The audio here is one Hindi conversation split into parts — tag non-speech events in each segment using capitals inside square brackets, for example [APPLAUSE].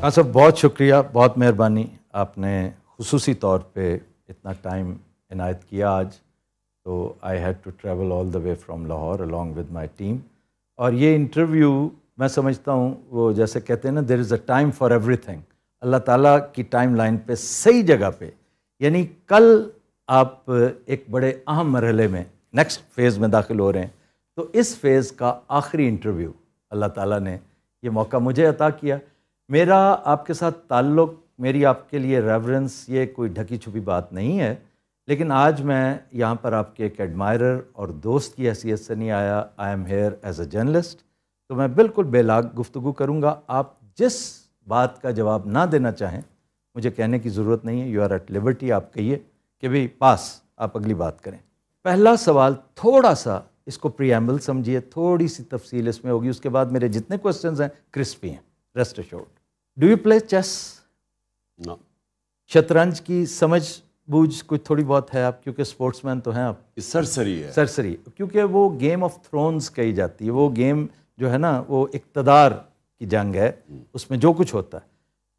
हाँ सर बहुत शुक्रिया बहुत मेहरबानी आपने खसूसी तौर पे इतना टाइम इनायत किया आज तो I had to travel all the way from Lahore along with my team और ये इंटरव्यू मैं समझता हूँ वो जैसे कहते हैं ना there is a time for एवरी थिंग अल्लाह ताला की टाइम लाइन पर सही जगह पे यानी कल आप एक बड़े अहम मरहले में नेक्स्ट फेज़ में दाखिल हो रहे हैं तो इस फेज़ का आखिरी इंटरव्यू अल्लाह ताला ने ये मौका मुझे अता किया मेरा आपके साथ ताल्लुक़ मेरी आपके लिए रेवरेंस ये कोई ढकी छुपी बात नहीं है लेकिन आज मैं यहाँ पर आपके एक एडमायरर और दोस्त की हैसियत से नहीं आया I am here as a journalist तो मैं बिल्कुल बेलाग गुफ्तु करूँगा आप जिस बात का जवाब ना देना चाहें मुझे कहने की ज़रूरत नहीं है यू आर एट लिबर्टी आप कहिए कि भाई पास आप अगली बात करें पहला सवाल थोड़ा सा इसको प्रियम्बल समझिए थोड़ी सी तफसील इसमें होगी उसके बाद मेरे जितने क्वेश्चंस हैं क्रिस्पी हैं rest assured do you play chess no शतरंज की समझ बूझ कुछ थोड़ी बहुत है आप क्योंकि स्पोर्ट्समैन तो हैं आप सरसरी है सरसरी क्योंकि वो गेम ऑफ थ्रोन्स कही जाती है वो गेम जो है ना वो इकतदार की जंग है उसमें जो कुछ होता है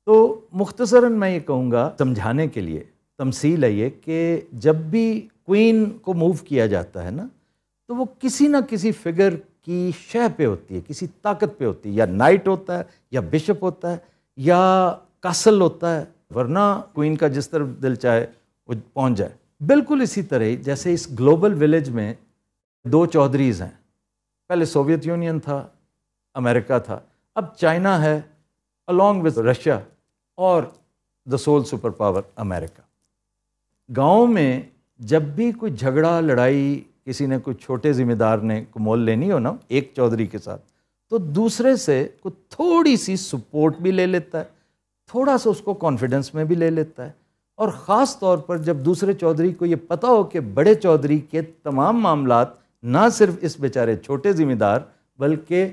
तो मुख्तसरा मैं ये कहूँगा समझाने के लिए तमसील है ये कि जब भी क्वीन को मूव किया जाता है ना तो वो किसी ना किसी फिगर की शह पे होती है किसी ताकत पे होती है या नाइट होता है या बिशप होता है या कासल होता है वरना क्वीन का जिस तरफ दिल चाहे वो पहुंच जाए बिल्कुल इसी तरह जैसे इस ग्लोबल विलेज में दो चौधरीज हैं पहले सोवियत यूनियन था अमेरिका था अब चाइना है अलॉन्ग विद रशिया और the sole super power America गाँव में जब भी कोई झगड़ा लड़ाई किसी ने कोई छोटे जिम्मेदार ने को मोल लेनी हो ना एक चौधरी के साथ तो दूसरे से को थोड़ी सी सपोर्ट भी ले लेता है थोड़ा सा उसको कॉन्फिडेंस में भी ले लेता है और ख़ास तौर पर जब दूसरे चौधरी को ये पता हो कि बड़े चौधरी के तमाम मामला ना सिर्फ इस बेचारे छोटे ज़िम्मेदार बल्कि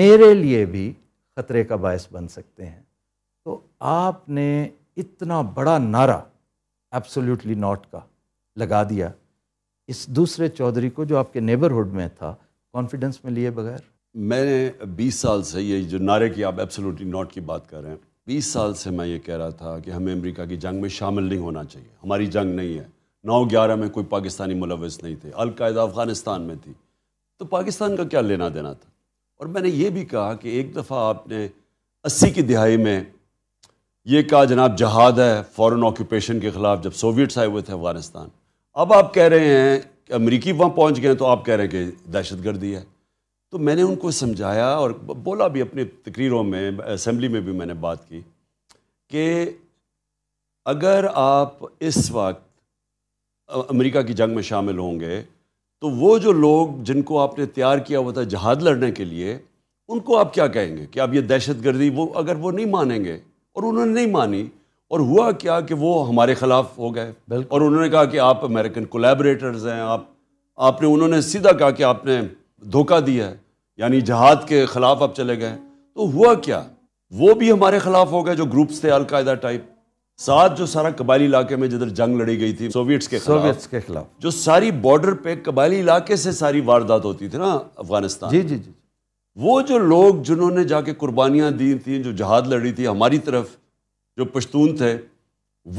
मेरे लिए भी ख़तरे का बायस बन सकते हैं तो आपने इतना बड़ा नारा एब्सोल्युटली नॉट का लगा दिया इस दूसरे चौधरी को जो आपके नेबरहुड में था कॉन्फिडेंस में लिए बगैर मैंने 20 साल से ये जो नारे की आप एब्सोल्युटली नॉट की बात कर रहे हैं 20 साल से मैं ये कह रहा था कि हमें अमेरिका की जंग में शामिल नहीं होना चाहिए हमारी जंग नहीं है नौ ग्यारह में कोई पाकिस्तानी मुलवस नहीं थे अलकायदा अफ़गानिस्तान में थी तो पाकिस्तान का क्या लेना देना था और मैंने ये भी कहा कि एक दफ़ा आपने अस्सी की दिहाई में ये कहा जनाब जहाद है फ़ॉरन ऑक्यूपेशन के ख़िलाफ़ जब सोवियट्स आए हुए थे अफ़गानिस्तान अब आप कह रहे हैं कि अमरीकी वहाँ पहुँच गए तो आप कह रहे हैं कि दहशतगर्दी है तो मैंने उनको समझाया और बोला भी अपनी तकरीरों में असम्बली में भी मैंने बात की कि अगर आप इस वक्त अमेरिका की जंग में शामिल होंगे तो वो जो लोग जिनको आपने तैयार किया हुआ था जहाद लड़ने के लिए उनको आप क्या कहेंगे कि आप ये दहशत गर्दी वो अगर वो नहीं मानेंगे और उन्होंने नहीं मानी और हुआ क्या कि वो हमारे ख़िलाफ़ हो गए और उन्होंने कहा कि आप अमेरिकन कोलेबरेटर्स हैं आप आपने उन्होंने सीधा कहा कि आपने धोखा दिया है यानी जहाद के खिलाफ अब चले गए तो हुआ क्या वो भी हमारे खिलाफ हो गए जो ग्रुप्स थे अलकायदा टाइप साथ जो सारा कबायली इलाके में जिधर जंग लड़ी गई थी सोवियट्स के सोवियट्स के खिलाफ जो सारी बॉर्डर पे कबायली इलाके से सारी वारदात होती थी ना अफगानिस्तान जी जी जी वो जो लोग जिन्होंने जाके कुर्बानियां दी थी जो जहाद लड़ी थी हमारी तरफ जो पश्तून थे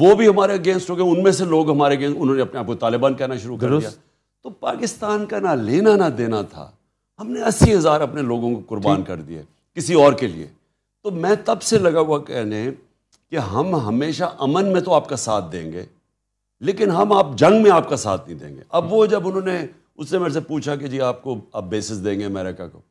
वो भी हमारे अगेंस्ट हो गए उनमें से लोग हमारे अगेंस्ट उन्होंने अपने आप को तालिबान कहना शुरू कर दिया तो पाकिस्तान का ना लेना ना देना था हमने अस्सी हज़ार अपने लोगों को कुर्बान कर दिए किसी और के लिए तो मैं तब से लगा हुआ कहने कि हम हमेशा अमन में तो आपका साथ देंगे लेकिन हम आप जंग में आपका साथ नहीं देंगे अब वो जब उन्होंने उसने मेरे से पूछा कि जी आपको आप बेसिस देंगे अमेरिका को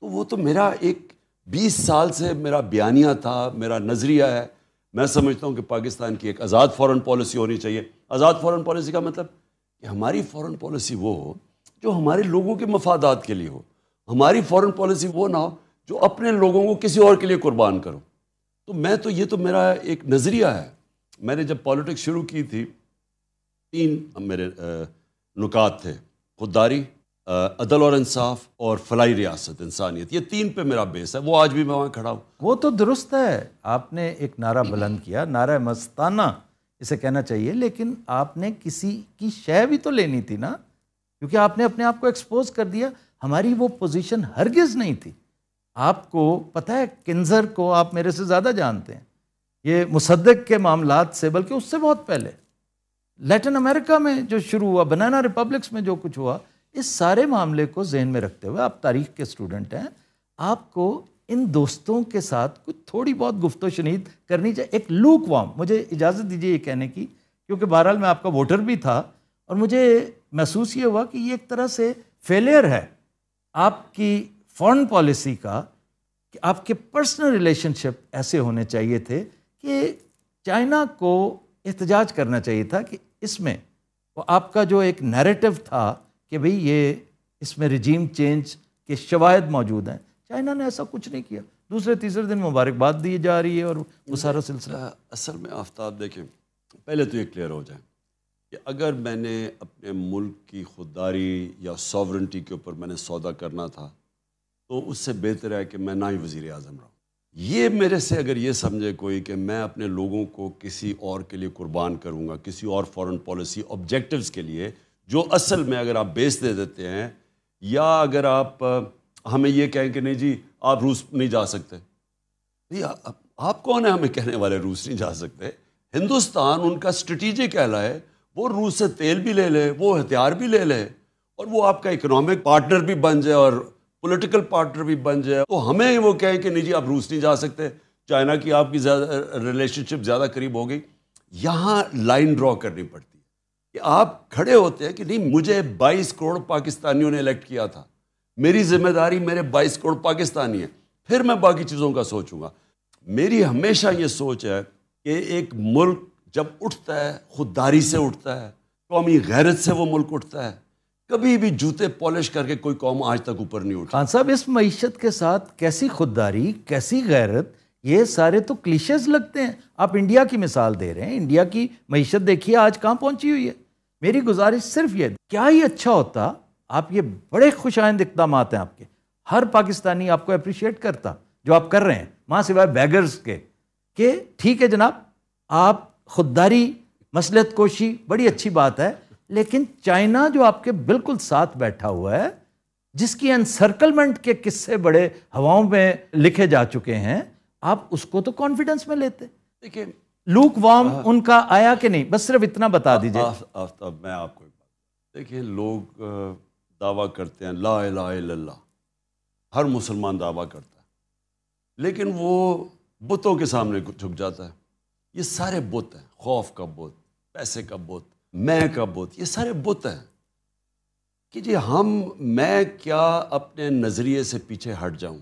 तो वो तो मेरा एक 20 साल से मेरा बयानिया था मेरा नज़रिया है मैं समझता हूँ कि पाकिस्तान की एक आज़ाद फ़ॉरन पॉलिसी होनी चाहिए आज़ाद फ़ॉरन पॉलिसी का मतलब कि हमारी फ़ॉरन पॉलिसी वो हो जो हमारे लोगों के मफादात के लिए हो हमारी फॉरेन पॉलिसी वो ना हो जो अपने लोगों को किसी और के लिए कुर्बान करो तो मैं तो ये तो मेरा एक नज़रिया है मैंने जब पॉलिटिक्स शुरू की थी तीन मेरे नुकात थे खुददारी अदल और इंसाफ और फलाई रियासत इंसानियत ये तीन पे मेरा बेस है वो आज भी मैं वहाँ खड़ा हूँ वो तो दुरुस्त है आपने एक नारा बुलंद किया नारा मस्ताना इसे कहना चाहिए लेकिन आपने किसी की शय भी तो लेनी थी ना क्योंकि आपने अपने आप को एक्सपोज कर दिया हमारी वो पोजीशन हरगिज नहीं थी आपको पता है किन्जर को आप मेरे से ज़्यादा जानते हैं ये मुसद्दक के मामला से बल्कि उससे बहुत पहले लैटिन अमेरिका में जो शुरू हुआ बनाना रिपब्लिक्स में जो कुछ हुआ इस सारे मामले को जहन में रखते हुए आप तारीख के स्टूडेंट हैं आपको इन दोस्तों के साथ कुछ थोड़ी बहुत गुफ्त शनीद करनी चाहिए एक लूक वाम मुझे इजाज़त दीजिए ये कहने की क्योंकि बहरहाल मैं आपका वोटर भी था और मुझे महसूस ये हुआ कि ये एक तरह से फेलियर है आपकी फॉरेन पॉलिसी का कि आपके पर्सनल रिलेशनशिप ऐसे होने चाहिए थे कि चाइना को एहतजाज करना चाहिए था कि इसमें वो आपका जो एक नैरेटिव था कि भाई ये इसमें रिजीम चेंज के शवायद मौजूद हैं चाइना ने ऐसा कुछ नहीं किया दूसरे तीसरे दिन मुबारकबाद दी जा रही है और वो सारा सिलसिला असल में आफ्ताब देखें पहले तो ये क्लियर हो जाए कि अगर मैंने अपने मुल्क की खुददारी या सॉवरेंटी के ऊपर मैंने सौदा करना था तो उससे बेहतर है कि मैं ना ही वज़ी अजम रहूँ ये मेरे से अगर ये समझे कोई कि मैं अपने लोगों को किसी और के लिए कुर्बान करूँगा किसी और फॉरेन पॉलिसी ऑब्जेक्टिव्स के लिए जो असल में अगर आप बेच दे देते हैं या अगर आप हमें ये कहें कि नहीं जी आप रूस नहीं जा सकते भैया आप, आप कौन है हमें कहने वाले रूस नहीं जा सकते हिंदुस्तान उनका स्ट्रेटिजिक कहला है वो रूस से तेल भी ले ले वो हथियार भी ले ले और वो आपका इकोनॉमिक पार्टनर भी बन जाए और पॉलिटिकल पार्टनर भी बन जाए तो हमें वो कहें कि नहीं जी आप रूस नहीं जा सकते चाइना की आपकी रिलेशनशिप ज़्यादा करीब हो गई यहाँ लाइन ड्रॉ करनी पड़ती है कि आप खड़े होते हैं कि नहीं मुझे 22 करोड़ पाकिस्तानियों ने इलेक्ट किया था मेरी जिम्मेदारी मेरे 22 करोड़ पाकिस्तानी है फिर मैं बाकी चीज़ों का सोचूंगा मेरी हमेशा ये सोच है कि एक मुल्क जब उठता है खुददारी से उठता है कौमी गैरत से वो मुल्क उठता है कभी भी जूते पॉलिश करके कोई कौम आज तक ऊपर नहीं उठ खान साहब इस मीशत के साथ कैसी खुददारी कैसी गैरत ये सारे तो क्लिशेज लगते हैं आप इंडिया की मिसाल दे रहे हैं इंडिया की मीशत देखिए आज कहाँ पहुँची हुई है मेरी गुजारिश सिर्फ ये क्या ही अच्छा होता आप ये बड़े खुशाइंद इकदाम हैं आपके हर पाकिस्तानी आपको अप्रिशिएट करता जो आप कर रहे हैं माँ सिवाय बैगर्स के ठीक है जनाब आप खुददारी मसलत कोशी बड़ी अच्छी बात है लेकिन चाइना जो आपके बिल्कुल साथ बैठा हुआ है जिसकी अनसर्कलमेंट के किस्से बड़े हवाओं में लिखे जा चुके हैं आप उसको तो कॉन्फिडेंस में लेते देखिए लूक वार्म हाँ। उनका आया कि नहीं बस सिर्फ इतना बता दीजिए आफ्ताब मैं आपको देखिए लोग दावा करते हैं ला ला ला हर मुसलमान दावा करता है लेकिन वो बुतों के सामने झुक जाता है ये सारे बुत हैं खौफ का बुत पैसे का बुत मैं का बुत ये सारे बुत हैं कि जी हम मैं क्या अपने नज़रिए से पीछे हट जाऊं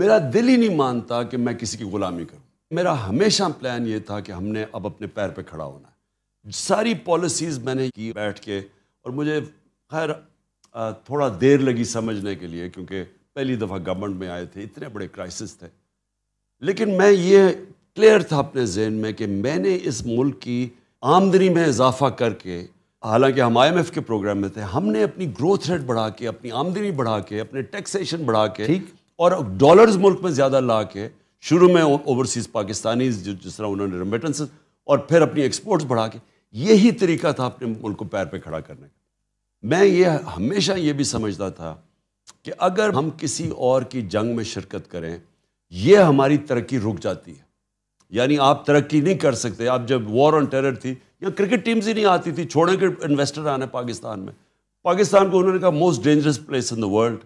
मेरा दिल ही नहीं मानता कि मैं किसी की ग़ुलामी करूं मेरा हमेशा प्लान ये था कि हमने अब अपने पैर पे खड़ा होना है सारी पॉलिसीज़ मैंने की बैठ के और मुझे खैर थोड़ा देर लगी समझने के लिए क्योंकि पहली दफ़ा गवर्नमेंट में आए थे इतने बड़े क्राइसिस थे लेकिन मैं ये क्लियर था अपने जहन में कि मैंने इस मुल्क की आमदनी में इजाफा करके हालांकि हम आई एम एफ के प्रोग्राम में थे हमने अपनी ग्रोथ रेट बढ़ा के अपनी आमदनी बढ़ा के अपने टैक्सेशन बढ़ा के ठीक और डॉलर्स मुल्क में ज़्यादा ला के शुरू में ओवरसीज़ पाकिस्तानी जिस तरह उन्होंने रिमिटेंस और फिर अपनी एक्सपोर्ट्स बढ़ा के यही तरीका था अपने मुल्क को पैर पे खड़ा करने का मैं ये हमेशा ये भी समझता था कि अगर हम किसी और की जंग में शिरकत करें यह हमारी तरक्की रुक जाती है यानी आप तरक्की नहीं कर सकते आप जब वॉर ऑन टेरर थी या क्रिकेट टीम्स ही नहीं आती थी छोड़े के इन्वेस्टर आने पाकिस्तान में पाकिस्तान को उन्होंने कहा most dangerous place in the world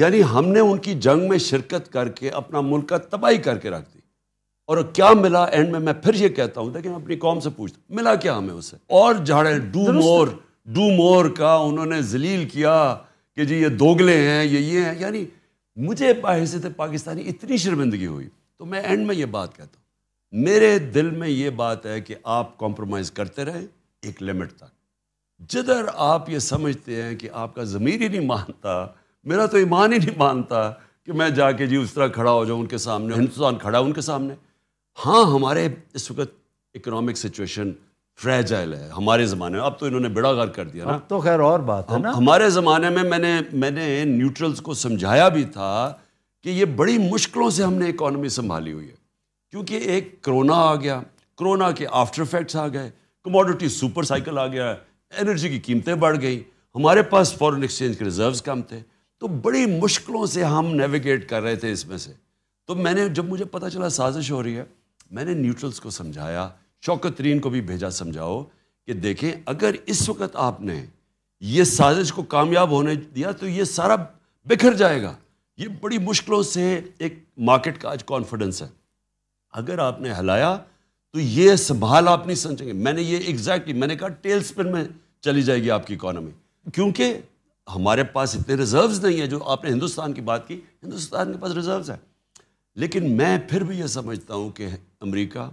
यानी हमने उनकी जंग में शिरकत करके अपना मुल्क का तबाही करके रख दी और क्या मिला एंड में मैं फिर ये कहता हूँ लेकिन अपनी कौम से पूछता मिला क्या हमें उसे और झाड़े डू मोर डू मोर का उन्होंने जलील किया कि जी ये दोगले हैं ये ये हैं यानी मुझे बाहर से तो पाकिस्तानी इतनी शर्मिंदगी हुई तो मैं एंड में ये बात कहता हूँ मेरे दिल में ये बात है कि आप कॉम्प्रोमाइज़ करते रहें एक लिमिट तक जिधर आप ये समझते हैं कि आपका ज़मीर ही नहीं मानता मेरा तो ईमान ही नहीं मानता कि मैं जाके जी उस तरह खड़ा हो जाऊँ उनके सामने हिंदुस्तान खड़ा उनके सामने हाँ हमारे इस वक्त इकोनॉमिक सिचुएशन फ्रेजाइल है हमारे ज़माने में अब तो इन्होंने बिड़ागार कर दिया ना तो खैर और बात है ना हमारे ज़माने में मैंने मैंने न्यूट्रल्स को समझाया भी था कि ये बड़ी मुश्किलों से हमने इकोनॉमी संभाली हुई है क्योंकि एक कोरोना आ गया कोरोना के आफ्टर इफेक्ट्स आ गए कमोडिटी सुपर साइकिल आ गया एनर्जी की कीमतें बढ़ गई हमारे पास फॉरेन एक्सचेंज के रिजर्व्स कम थे तो बड़ी मुश्किलों से हम नेविगेट कर रहे थे इसमें से तो मैंने जब मुझे पता चला साजिश हो रही है मैंने न्यूट्रल्स को समझाया शौकत तरीन को भी भेजा समझाओ कि देखें अगर इस वक्त आपने ये साजिश को कामयाब होने दिया तो ये सारा बिखर जाएगा ये बड़ी मुश्किलों से एक मार्केट का आज कॉन्फिडेंस है अगर आपने हिलाया तो ये संभाल आप नहीं समझेंगे मैंने ये एग्जैक्टली मैंने कहा टेल स्पिन में चली जाएगी आपकी इकोनॉमी क्योंकि हमारे पास इतने रिजर्व्स नहीं है जो आपने हिंदुस्तान की बात की हिंदुस्तान के पास रिजर्व्स है लेकिन मैं फिर भी ये समझता हूँ कि अमेरिका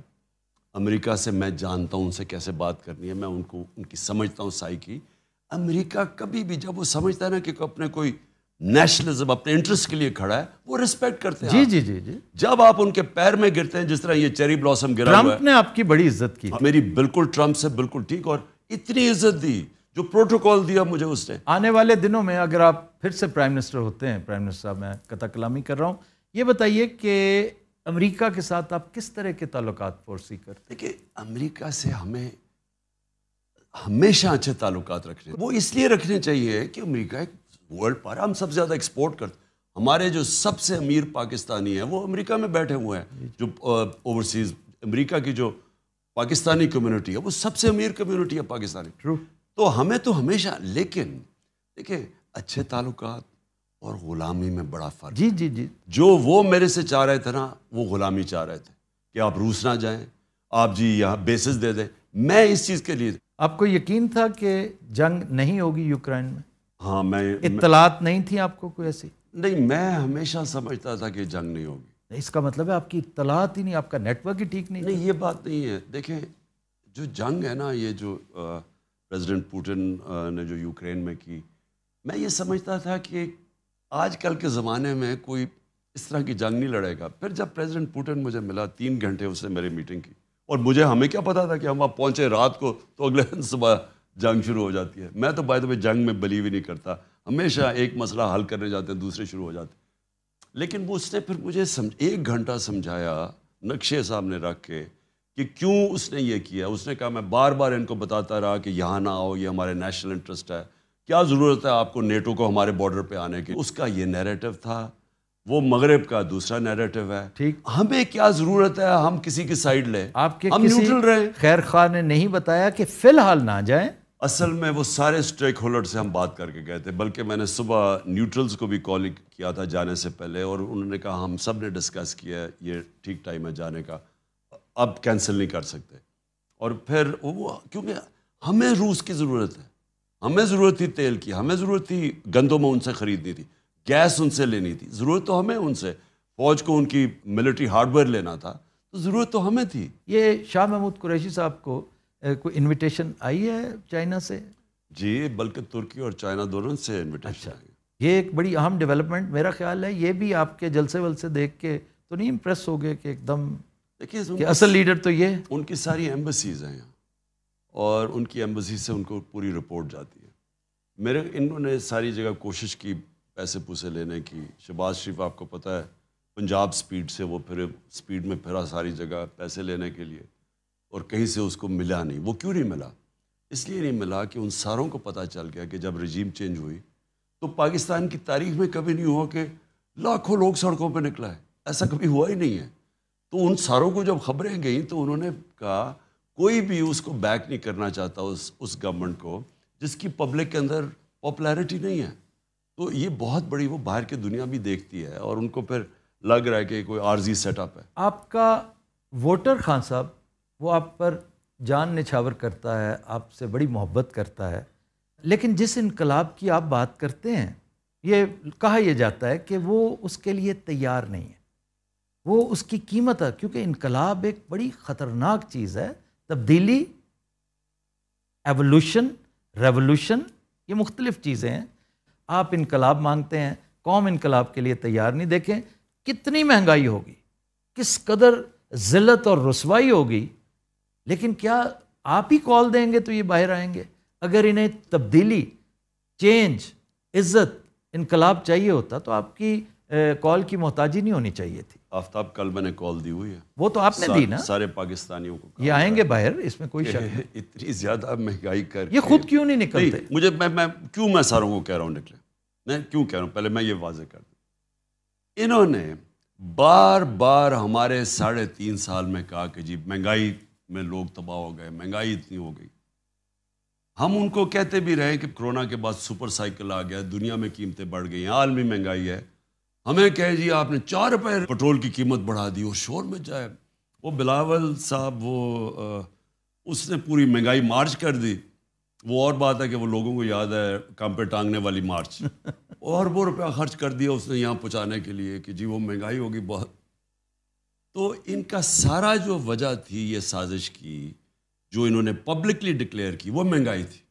अमेरिका से मैं जानता हूँ उनसे कैसे बात करनी है मैं उनको उनकी समझता हूँ साई की अमेरिका कभी भी जब वो समझता है ना कि अपने कोई नेशनलिज्म अपने इंटरेस्ट के लिए खड़ा है वो रिस्पेक्ट करते हैं जी जी जी जी जब आप उनके पैर में गिरते हैं जिस तरह ये चेरी ब्लॉसम गिरा ट्रंप ने आपकी बड़ी इज्जत की हाँ, मेरी बिल्कुल ट्रंप से बिल्कुल ठीक और इतनी इज्जत दी जो प्रोटोकॉल दिया मुझे उसने आने वाले दिनों में अगर आप फिर से प्राइम मिनिस्टर होते हैं प्राइम मिनिस्टर साहब मैं कथा कलामी कर रहा हूँ ये बताइए कि अमरीका के साथ आप किस तरह के ताल्लुक फोर्सी कर देखिए अमरीका से हमें हमेशा अच्छे ताल्लुक रखने वो इसलिए रखने चाहिए कि अमेरिका एक वर्ल्ड पर हम सबसे ज़्यादा एक्सपोर्ट करते हमारे जो सबसे अमीर पाकिस्तानी हैं वो अमेरिका में बैठे हुए हैं जो ओवरसीज अमेरिका की जो पाकिस्तानी कम्युनिटी है वो सबसे अमीर कम्युनिटी है पाकिस्तानी ट्रू तो हमें तो हमेशा लेकिन देखिए अच्छे ताल्लुक और ग़ुलामी में बड़ा फ़र्क जी जी जी जो वो मेरे से चाह रहे थे ना वो ग़ुलामी चाह रहे थे कि आप रूस ना जाएं आप जी यहाँ बेसिस दे दें मैं इस चीज़ के लिए आपको यकीन था कि जंग नहीं होगी यूक्रेन में हाँ मैं इतलात नहीं थी आपको कोई ऐसी नहीं मैं हमेशा समझता था कि जंग नहीं होगी इसका मतलब है आपकी इतलात ही नहीं आपका नेटवर्क ही ठीक नहीं नहीं ये बात नहीं है देखें जो जंग है ना ये जो प्रेसिडेंट पुटिन ने जो यूक्रेन में की मैं ये समझता था कि आजकल के ज़माने में कोई इस तरह की जंग नहीं लड़ेगा फिर जब प्रेसिडेंट पुटिन मुझे मिला तीन घंटे उससे मेरी मीटिंग की और मुझे हमें क्या पता था कि हम वहाँ पहुँचे रात को तो अगले दिन सुबह जंग शुरू हो जाती है मैं तो बाय तो जंग में बिलीव ही नहीं करता हमेशा एक मसला हल करने जाते हैं दूसरे शुरू हो जाते लेकिन वो उसने फिर मुझे समझ एक घंटा समझाया नक्शे सामने रख के कि क्यों उसने ये किया उसने कहा मैं बार बार इनको बताता रहा कि यहाँ ना आओ ये हमारे नेशनल इंटरेस्ट है क्या ज़रूरत है आपको नेटो को हमारे बॉर्डर पर आने की उसका ये नेरेटिव था वो मगरब का दूसरा नैरेटिव है ठीक हमें क्या ज़रूरत है हम किसी की साइड लें आपके हम न्यूट्रल रहे खैर खान ने नहीं बताया कि फ़िलहाल ना जाएं असल में वो सारे स्टेक होल्डर से हम बात करके गए थे बल्कि मैंने सुबह न्यूट्रल्स को भी कॉल किया था जाने से पहले और उन्होंने कहा हम सब ने डिस्कस किया है ये ठीक टाइम है जाने का अब कैंसिल नहीं कर सकते और फिर वो क्योंकि हमें रूस की ज़रूरत है हमें ज़रूरत थी तेल की हमें ज़रूरत थी गंदों में उनसे ख़रीदनी थी गैस उनसे लेनी थी ज़रूरत तो हमें उनसे फ़ौज को उनकी मिलिट्री हार्डवेयर लेना था तो ज़रूरत तो हमें थी ये शाह महमूद कुरैशी साहब को कोई इनविटेशन आई है चाइना से जी बल्कि तुर्की और चाइना दोनों से इनविटेशन अच्छा ये एक बड़ी अहम डेवलपमेंट मेरा ख्याल है ये भी आपके जलसे वलसे देख के तो नहीं इम्प्रेस हो गए कि एकदम देखिए असल लीडर तो ये उनकी सारी एम्बसीज हैं और उनकी एम्बसी से उनको पूरी रिपोर्ट जाती है मेरे इन्होंने सारी जगह कोशिश की पैसे पूसे लेने की शहबाज शरीफ आपको पता है पंजाब स्पीड से वो फिर स्पीड में फिरा सारी जगह पैसे लेने के लिए और कहीं से उसको मिला नहीं वो क्यों नहीं मिला इसलिए नहीं मिला कि उन सारों को पता चल गया कि जब रजीम चेंज हुई तो पाकिस्तान की तारीख में कभी नहीं हुआ कि लाखों लोग सड़कों पर निकला है ऐसा कभी हुआ ही नहीं है तो उन सारों को जब खबरें गई तो उन्होंने कहा कोई भी उसको बैक नहीं करना चाहता उस उस गवर्नमेंट को जिसकी पब्लिक के अंदर पॉपुलैरिटी नहीं है तो ये बहुत बड़ी वो बाहर की दुनिया भी देखती है और उनको फिर लग रहा है कि कोई आर्जी सेटअप है आपका वोटर खान साहब वो आप पर जान निछावर करता है आपसे बड़ी मोहब्बत करता है लेकिन जिस इनकलाब की आप बात करते हैं ये कहा यह जाता है कि वो उसके लिए तैयार नहीं है वो उसकी कीमत है क्योंकि इनकलाब एक बड़ी ख़तरनाक चीज़ है तब्दीली एवोल्यूशन रेवोल्यूशन ये मुख्तलिफ़ चीज़ें हैं आप इनकलाब मांगते हैं कौम इनकलाब के लिए तैयार नहीं देखें कितनी महंगाई होगी किस कदर ज़िलत और रसवाई होगी लेकिन क्या आप ही कॉल देंगे तो ये बाहर आएंगे अगर इन्हें तब्दीली चेंज इज्जत इनकलाब चाहिए होता तो आपकी कॉल की मोहताजी नहीं होनी चाहिए थी आफ्ताब कल मैंने कॉल दी हुई है वो तो आपने दी ना सारे पाकिस्तानियों को ये आएंगे बाहर इसमें कोई शक नहीं [LAUGHS] इतनी ज़्यादा महंगाई कर ये खुद क्यों नहीं निकलते नहीं, मुझे मैं मैं क्यों मैं सारों को कह रहा हूँ निकले मैं क्यों कह रहा हूँ पहले मैं ये वाजे कर दू इन्होंने बार बार हमारे साढ़े तीन साल में कहा कि जी महंगाई में लोग तबाह हो गए महंगाई इतनी हो गई हम उनको कहते भी रहे कि कोरोना के बाद सुपर साइकिल आ गया दुनिया में कीमतें बढ़ गई हैं आलमी महंगाई है हमें कहे जी आपने चार रुपये पेट्रोल की कीमत बढ़ा दी और शोर में जाए वो बिलावल साहब वो आ, उसने पूरी महंगाई मार्च कर दी वो और बात है कि वो लोगों को याद है काम पे टांगने वाली मार्च [LAUGHS] और वो रुपया खर्च कर दिया उसने यहाँ पहुँचाने के लिए कि जी वो महंगाई होगी बहुत तो इनका सारा जो वजह थी ये साजिश की जो इन्होंने पब्लिकली डिक्लेयर की वो महंगाई थी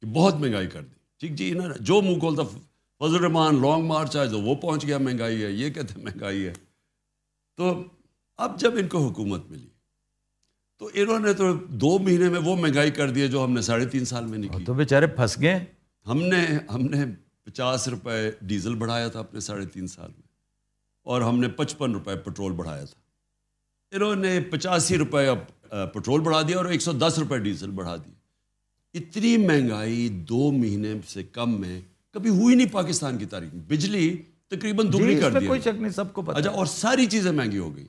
कि बहुत महंगाई कर दी ठीक जी इन्होंने जो मुंह खोलता फजल रहमान लॉन्ग मार्च आए तो वो पहुंच गया महंगाई है ये कहते महंगाई है तो अब जब इनको हुकूमत मिली तो इन्होंने तो दो महीने में वो महंगाई कर दी जो हमने साढ़े तीन साल में नहीं की तो बेचारे फंस गए हमने हमने पचास रुपए डीजल बढ़ाया था अपने साढ़े तीन साल में और हमने पचपन रुपए पेट्रोल बढ़ाया था इन्होंने पचासी रुपए पेट्रोल बढ़ा दिया और एक सौ दस रुपये डीजल बढ़ा दिया इतनी महंगाई दो महीने से कम में कभी हुई नहीं पाकिस्तान की तारीख में बिजली तकरीबन दुगनी कर दी कोई शक नहीं सबको पता अच्छा और सारी चीज़ें महंगी हो गई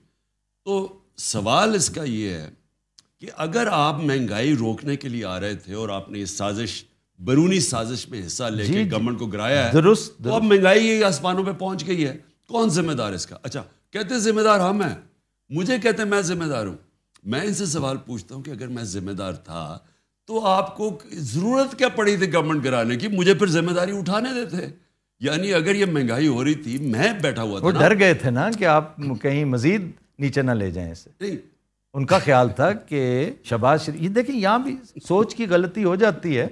तो सवाल इसका ये है कि अगर आप महंगाई रोकने के लिए आ रहे थे और आपने ये साजिश बरूनी साजिश में हिस्सा लेके गवर्नमेंट को गिराया है दुरुस्त तो अब महंगाई आसमानों पर पहुंच गई है कौन जिम्मेदार इसका अच्छा कहते जिम्मेदार हम हैं मुझे कहते मैं जिम्मेदार हूं मैं इनसे सवाल पूछता हूं कि अगर मैं जिम्मेदार था तो आपको जरूरत क्या पड़ी थी गवर्नमेंट गिराने की मुझे फिर जिम्मेदारी उठाने देते यानी अगर ये महंगाई हो रही थी मैं बैठा हुआ था वो डर गए थे ना कि आप कहीं मजीद नीचे ना ले जाएं इसे नहीं उनका ख्याल था कि शबाज शरीफ ये देखिए यहाँ भी सोच की गलती हो जाती है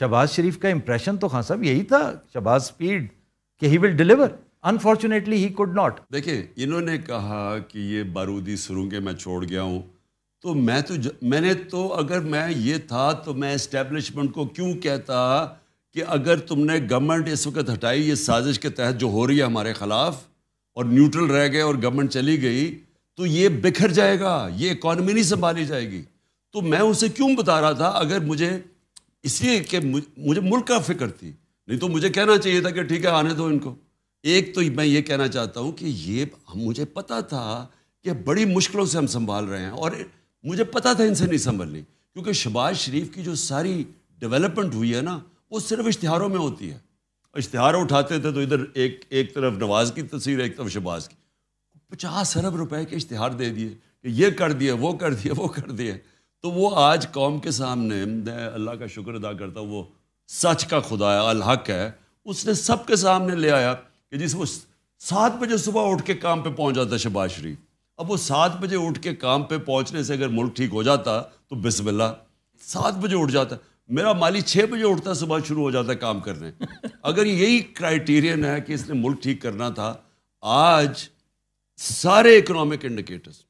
शबाज शरीफ का इम्प्रेशन तो खान साहब यही था शबाज स्पीड कि he will deliver unfortunately he could not देखिए इन्होंने कहा कि ये बारूदी सुरंगें मैं छोड़ गया हूँ तो मैं तो मैंने तो अगर मैं ये था तो मैं इस्टेब्लिशमेंट को क्यों कहता कि अगर तुमने गवर्नमेंट इस वक्त हटाई ये साजिश के तहत जो हो रही है हमारे ख़िलाफ़ और न्यूट्रल रह गए और गवर्नमेंट चली गई तो ये बिखर जाएगा ये इकॉनमी नहीं संभाली जाएगी तो मैं उसे क्यों बता रहा था अगर मुझे इसलिए कि मुझे मुल्क का फिक्र थी नहीं तो मुझे कहना चाहिए था कि ठीक है आने दो इनको एक तो मैं ये कहना चाहता हूँ कि ये मुझे पता था कि बड़ी मुश्किलों से हम संभाल रहे हैं और मुझे पता था इनसे नहीं संभलनी क्योंकि शबाज शरीफ की जो सारी डेवलपमेंट हुई है ना वो सिर्फ इश्तहारों में होती है इश्तहार उठाते थे तो इधर एक एक तरफ नवाज की तस्वीर एक तरफ शबाज की पचास अरब रुपए के इश्तहार दे दिए कि ये कर दिए वो कर दिए वो कर दिए तो वो आज कौम के सामने मैं अल्लाह का शुक्र अदा करता हूँ वो सच का खुदा है अलहक है उसने सब के सामने ले आया कि जिस वो सात बजे सुबह उठ के काम पे पहुंच जाता शहबाज शरीफ अब वो सात बजे उठ के काम पे पहुंचने से अगर मुल्क ठीक हो जाता तो बिस्मिल्ला सात बजे उठ जाता मेरा माली छः बजे उठता सुबह शुरू हो जाता काम करने [LAUGHS] अगर यही क्राइटेरियन है कि इसने मुल्क ठीक करना था आज सारे इकोनॉमिक इंडिकेटर्स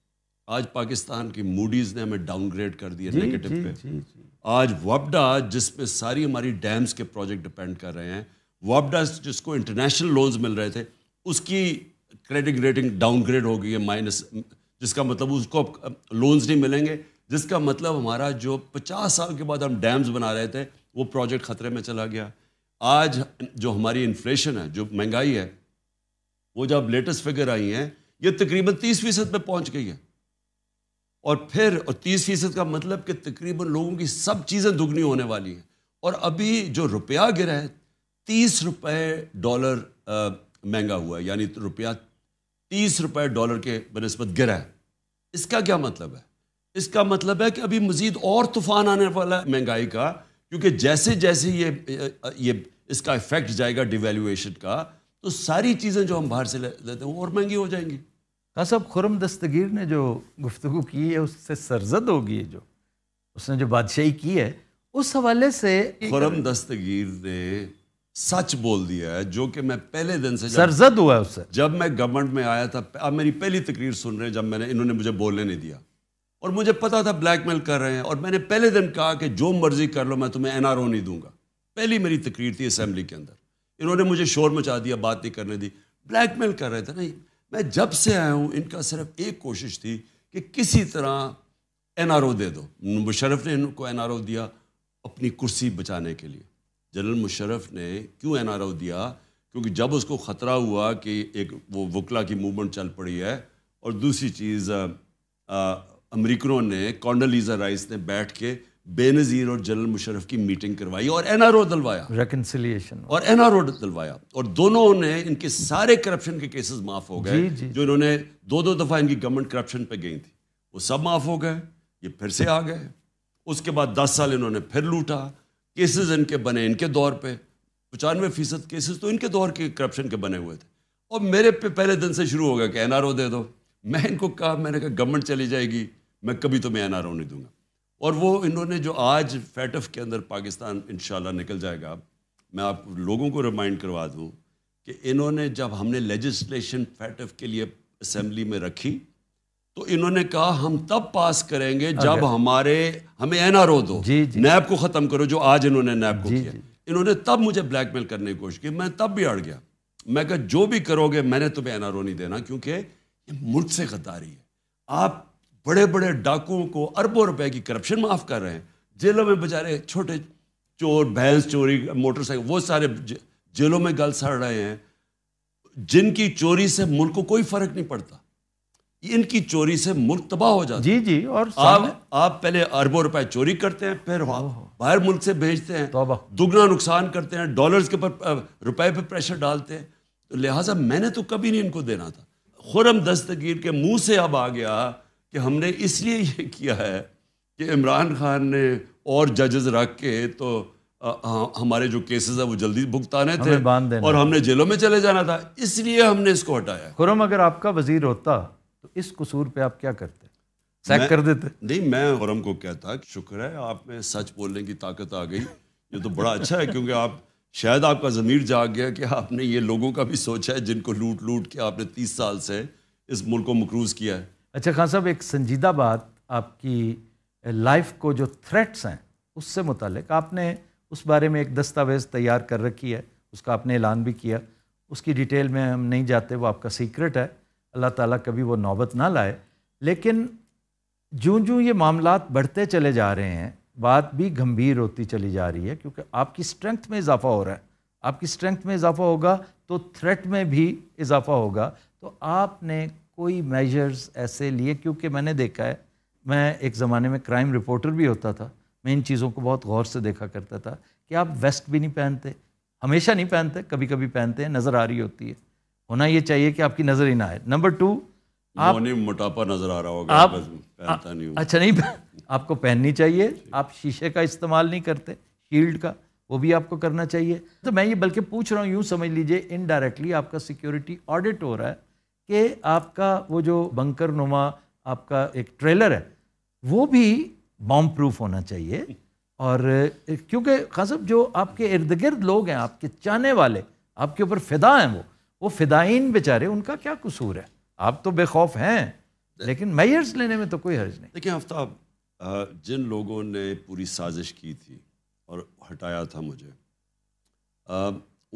आज पाकिस्तान की मूडीज ने हमें डाउनग्रेड कर दिया नेगेटिव पे जी, जी, आज वापडा जिसपे सारी हमारी डैम्स के प्रोजेक्ट डिपेंड कर रहे हैं वापडा जिसको इंटरनेशनल लोन्स मिल रहे थे उसकी क्रेडिट रेटिंग डाउनग्रेड हो गई है माइनस जिसका मतलब उसको अब लोन्स नहीं मिलेंगे जिसका मतलब हमारा जो 50 साल के बाद हम डैम्स बना रहे थे वो प्रोजेक्ट खतरे में चला गया आज जो हमारी इन्फ्लेशन है जो महंगाई है वो जब लेटेस्ट फिगर आई है ये तकरीबन तीस फीसद पर पहुंच गई है और फिर और तीस फीसद का मतलब कि तकरीबन लोगों की सब चीज़ें दुगनी होने वाली हैं और अभी जो रुपया गिरा है तीस रुपए डॉलर महंगा हुआ है यानी रुपया तीस रुपए डॉलर के बनस्बत गिरा है इसका क्या मतलब है इसका मतलब है कि अभी मजीद और तूफान आने वाला है महंगाई का क्योंकि जैसे जैसे ये ये इसका इफेक्ट जाएगा डिवेल्यूएशन का तो सारी चीज़ें जो हम बाहर से लेते हैं और महंगी हो जाएंगी हाँ साहब खुरम दस्तगीर ने जो गुफ्तु की है उससे सरजद होगी जो उसने जो बादशाही की है उस हवाले से खुरम दस्तगीर ने सच बोल दिया है जो कि मैं पहले दिन से सरजद हुआ है उससे जब मैं गवर्नमेंट में आया था आप मेरी पहली तकरीर सुन रहे हैं जब मैंने इन्होंने मुझे बोलने नहीं दिया और मुझे पता था ब्लैकमेल कर रहे हैं और मैंने पहले दिन कहा कि जो मर्जी कर लो मैं तुम्हें एन नहीं दूंगा पहली मेरी तकरीर थी असेंबली के अंदर इन्होंने मुझे शोर मचा दिया बात नहीं करने दी ब्लैकमेल कर रहे थे नहीं मैं जब से आया हूँ इनका सिर्फ एक कोशिश थी कि किसी तरह एन दे दो मुशरफ ने इनको एन दिया अपनी कुर्सी बचाने के लिए जनरल मुशरफ ने क्यों एन आर ओ दिया क्योंकि जब उसको ख़तरा हुआ कि एक वो वकला की मूवमेंट चल पड़ी है और दूसरी चीज़ अमरीकनों ने कॉन्डलीजा राइस ने बैठ के बेनज़ीर और जनरल मुशरफ की मीटिंग करवाई और एन आर ओ दलवाया रेकनसिलियशन और एन आर ओ दलवाया और दोनों ने इनके सारे करप्शन के केसेस माफ़ हो गए जो इन्होंने दो दो दफ़ा इनकी गवर्नमेंट करप्शन पर गई थी वो सब माफ़ हो गए ये फिर से आ गए उसके बाद दस साल इन्होंने फिर लूटा केसेस इनके बने इनके दौर पे पचानवे फीसद केसेस तो इनके दौर के करप्शन के बने हुए थे और मेरे पे पहले दिन से शुरू हो गया कि एनआरओ दे दो मैं इनको कहा मैंने कहा गवर्नमेंट चली जाएगी मैं कभी तुम्हें एन आर नहीं दूंगा और वो इन्होंने जो आज फैटफ के अंदर पाकिस्तान इन निकल जाएगा मैं आप लोगों को रिमाइंड करवा दूँ कि इन्होंने जब हमने लेजिस्लेशन फैटफ के लिए असम्बली में रखी तो इन्होंने कहा हम तब पास करेंगे जब हमारे हमें एनआरओ दो जी, जी। नैब को ख़त्म करो जो आज इन्होंने नैब को किया इन्होंने तब मुझे ब्लैकमेल करने की कोशिश की मैं तब भी अड़ गया मैं कहा जो भी करोगे मैंने तुम्हें एनआरओ नहीं देना क्योंकि ये मुल्क से गद्दारी है आप बड़े बड़े डाकुओं को अरबों रुपए की करप्शन माफ़ कर रहे हैं जेलों में बेचारे छोटे चोर भैंस चोरी मोटरसाइकिल वो सारे जेलों में गल सड़ रहे हैं जिनकी चोरी से मुल्क को कोई फर्क नहीं पड़ता इनकी चोरी से मुल्क तबाह हो जाता जी जी और आप आप पहले अरबों रुपए चोरी करते हैं फिर बाहर मुल्क से भेजते हैं दुगना नुकसान करते हैं डॉलर्स के ऊपर रुपए पर प्रेशर डालते हैं तो लिहाजा मैंने तो कभी नहीं इनको देना था खुरम दस्तगीर के मुंह से अब आ गया कि हमने इसलिए ये किया है कि इमरान खान ने और जजेस रख के तो आ, आ, हमारे जो केसेस है वो जल्दी भुगताने थे और हमने जेलों में चले जाना था इसलिए हमने इसको हटाया खुरम अगर आपका वजीर होता तो इस कसूर पे आप क्या करते सैक कर देते नहीं मैं गौरम को कहता शुक्र है आप में सच बोलने की ताकत आ गई ये तो बड़ा अच्छा है क्योंकि आप शायद आपका ज़मीर जाग गया कि आपने ये लोगों का भी सोचा है जिनको लूट लूट के आपने तीस साल से इस मुल्क को मकरूज किया है अच्छा खान साहब एक संजीदा बात आपकी लाइफ को जो थ्रेट्स हैं उससे मुतलक आपने उस बारे में एक दस्तावेज़ तैयार कर रखी है उसका आपने ऐलान भी किया उसकी डिटेल में हम नहीं जाते वो आपका सीक्रेट है अल्लाह ताला कभी वो नौबत ना लाए लेकिन जूँ जूँ ये मामला बढ़ते चले जा रहे हैं बात भी गंभीर होती चली जा रही है क्योंकि आपकी स्ट्रेंथ में इजाफा हो रहा है आपकी स्ट्रेंथ में इजाफा होगा तो थ्रेट में भी इजाफा होगा तो आपने कोई मेजर्स ऐसे लिए क्योंकि मैंने देखा है मैं एक ज़माने में क्राइम रिपोर्टर भी होता था मैं इन चीज़ों को बहुत गौर से देखा करता था कि आप वेस्ट भी नहीं पहनते हमेशा नहीं पहनते कभी कभी पहनते हैं नज़र आ रही होती है होना ये चाहिए कि आपकी नज़र ही ना आए नंबर टू आप मोटापा नज़र आ रहा होगा आप आप नहीं अच्छा नहीं आपको पहननी चाहिए आप शीशे का इस्तेमाल नहीं करते शील्ड का वो भी आपको करना चाहिए तो मैं ये बल्कि पूछ रहा हूँ यूँ समझ लीजिए इनडायरेक्टली आपका सिक्योरिटी ऑडिट हो रहा है कि आपका वो जो बंकर नुमा आपका एक ट्रेलर है वो भी बॉम्ब प्रूफ होना चाहिए और क्योंकि खासब जो आपके इर्द गिर्द लोग हैं आपके चाहने वाले आपके ऊपर फिदा हैं वो वो फिदाइन बेचारे उनका क्या कसूर है आप तो बेखौफ हैं लेकिन मैयर्स लेने में तो कोई हर्ज नहीं देखिए आफ्ताब जिन लोगों ने पूरी साजिश की थी और हटाया था मुझे आ,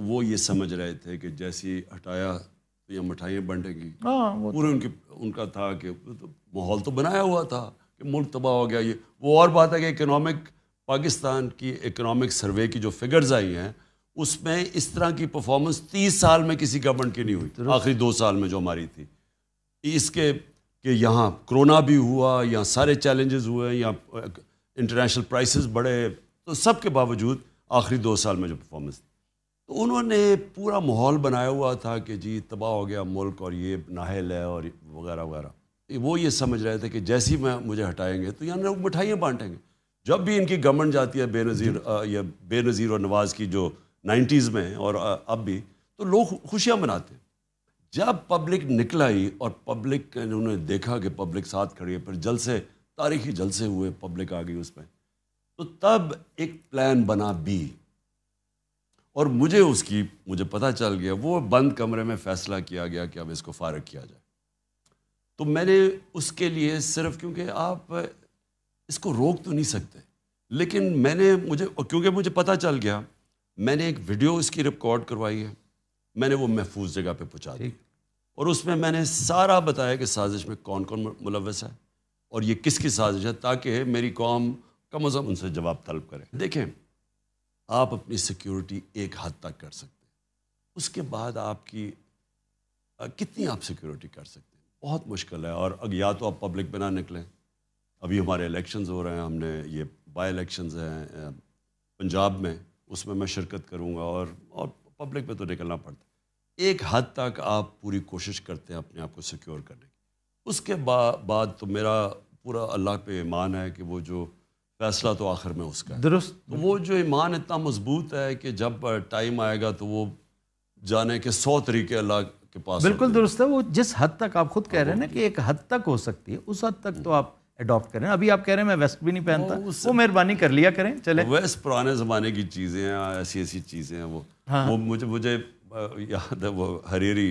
वो ये समझ रहे थे कि जैसी हटाया तो ये मिठाइयाँ बंटेगी हाँ, तो- पूरे उनके उनका था कि तो माहौल तो बनाया हुआ था कि मुल्क तबाह हो गया ये वो और बात है कि इकोनॉमिक पाकिस्तान की इकोनॉमिक सर्वे की जो फिगर्स आई हैं उसमें इस तरह की परफॉर्मेंस तीस साल में किसी गवर्नमेंट की नहीं हुई तो आखिरी दो साल में जो हमारी थी इसके कि यहाँ कोरोना भी हुआ यहाँ सारे चैलेंजेस हुए यहाँ इंटरनेशनल प्राइसेस बढ़े तो सब के बावजूद आखिरी दो साल में जो परफॉर्मेंस थी तो उन्होंने पूरा माहौल बनाया हुआ था कि जी तबाह हो गया मुल्क और ये नाहल है और वगैरह वगैरह वो ये समझ रहे थे कि जैसे ही मैं मुझे हटाएंगे तो यहाँ मिठाइयाँ बांटेंगे जब भी इनकी गवर्नमेंट जाती है बेनज़ीर या बेनज़ीर और नवाज़ की जो नाइन्टीज़ में और अब भी तो लोग खुशियाँ मनाते जब पब्लिक निकला आई और पब्लिक उन्होंने देखा कि पब्लिक साथ खड़ी है पर जलसे तारीखी जलसे हुए पब्लिक आ गई उसमें तो तब एक प्लान बना बी और मुझे उसकी मुझे पता चल गया वो बंद कमरे में फैसला किया गया कि अब इसको फारग किया जाए तो मैंने उसके लिए सिर्फ क्योंकि आप इसको रोक तो नहीं सकते लेकिन मैंने मुझे क्योंकि मुझे पता चल गया मैंने एक वीडियो इसकी रिकॉर्ड करवाई है मैंने वो महफूज जगह पे पहुँचा दी और उसमें मैंने सारा बताया कि साजिश में कौन कौन मुलवस है और ये किसकी साजिश है ताकि मेरी कौम कम अज़ कम उनसे जवाब तलब करे देखें आप अपनी सिक्योरिटी एक हद तक कर सकते हैं उसके बाद आपकी आ, कितनी आप सिक्योरिटी कर सकते हैं बहुत मुश्किल है और अब या तो आप पब्लिक बिना निकलें अभी हमारे इलेक्शंस हो रहे हैं हमने ये बाई इलेक्शंस हैं पंजाब में उसमें मैं शिरकत करूँगा और और पब्लिक में तो निकलना पड़ता है एक हद तक आप पूरी कोशिश करते हैं अपने आप को सिक्योर करने की उसके बा, बाद तो मेरा पूरा अल्लाह पे ईमान है कि वो जो फैसला तो आखिर में उसका दुरुस्त तो वो जो ईमान इतना मजबूत है कि जब टाइम आएगा तो वो जाने के सौ तरीके अल्लाह के पास बिल्कुल दुरुस्त है वो जिस हद तक आप खुद कह हाँ, रहे हैं ना कि एक हद तक हो सकती है उस हद तक तो आप अडॉप्ट करें अभी आप कह रहे हैं मैं वेस्ट भी नहीं पहनता वो मेहरबानी कर लिया करें चले वेस्ट पुराने ज़माने की चीज़ें हैं ऐसी ऐसी चीज़ें हैं वो हाँ। वो मुझे मुझे याद है वो हरेरी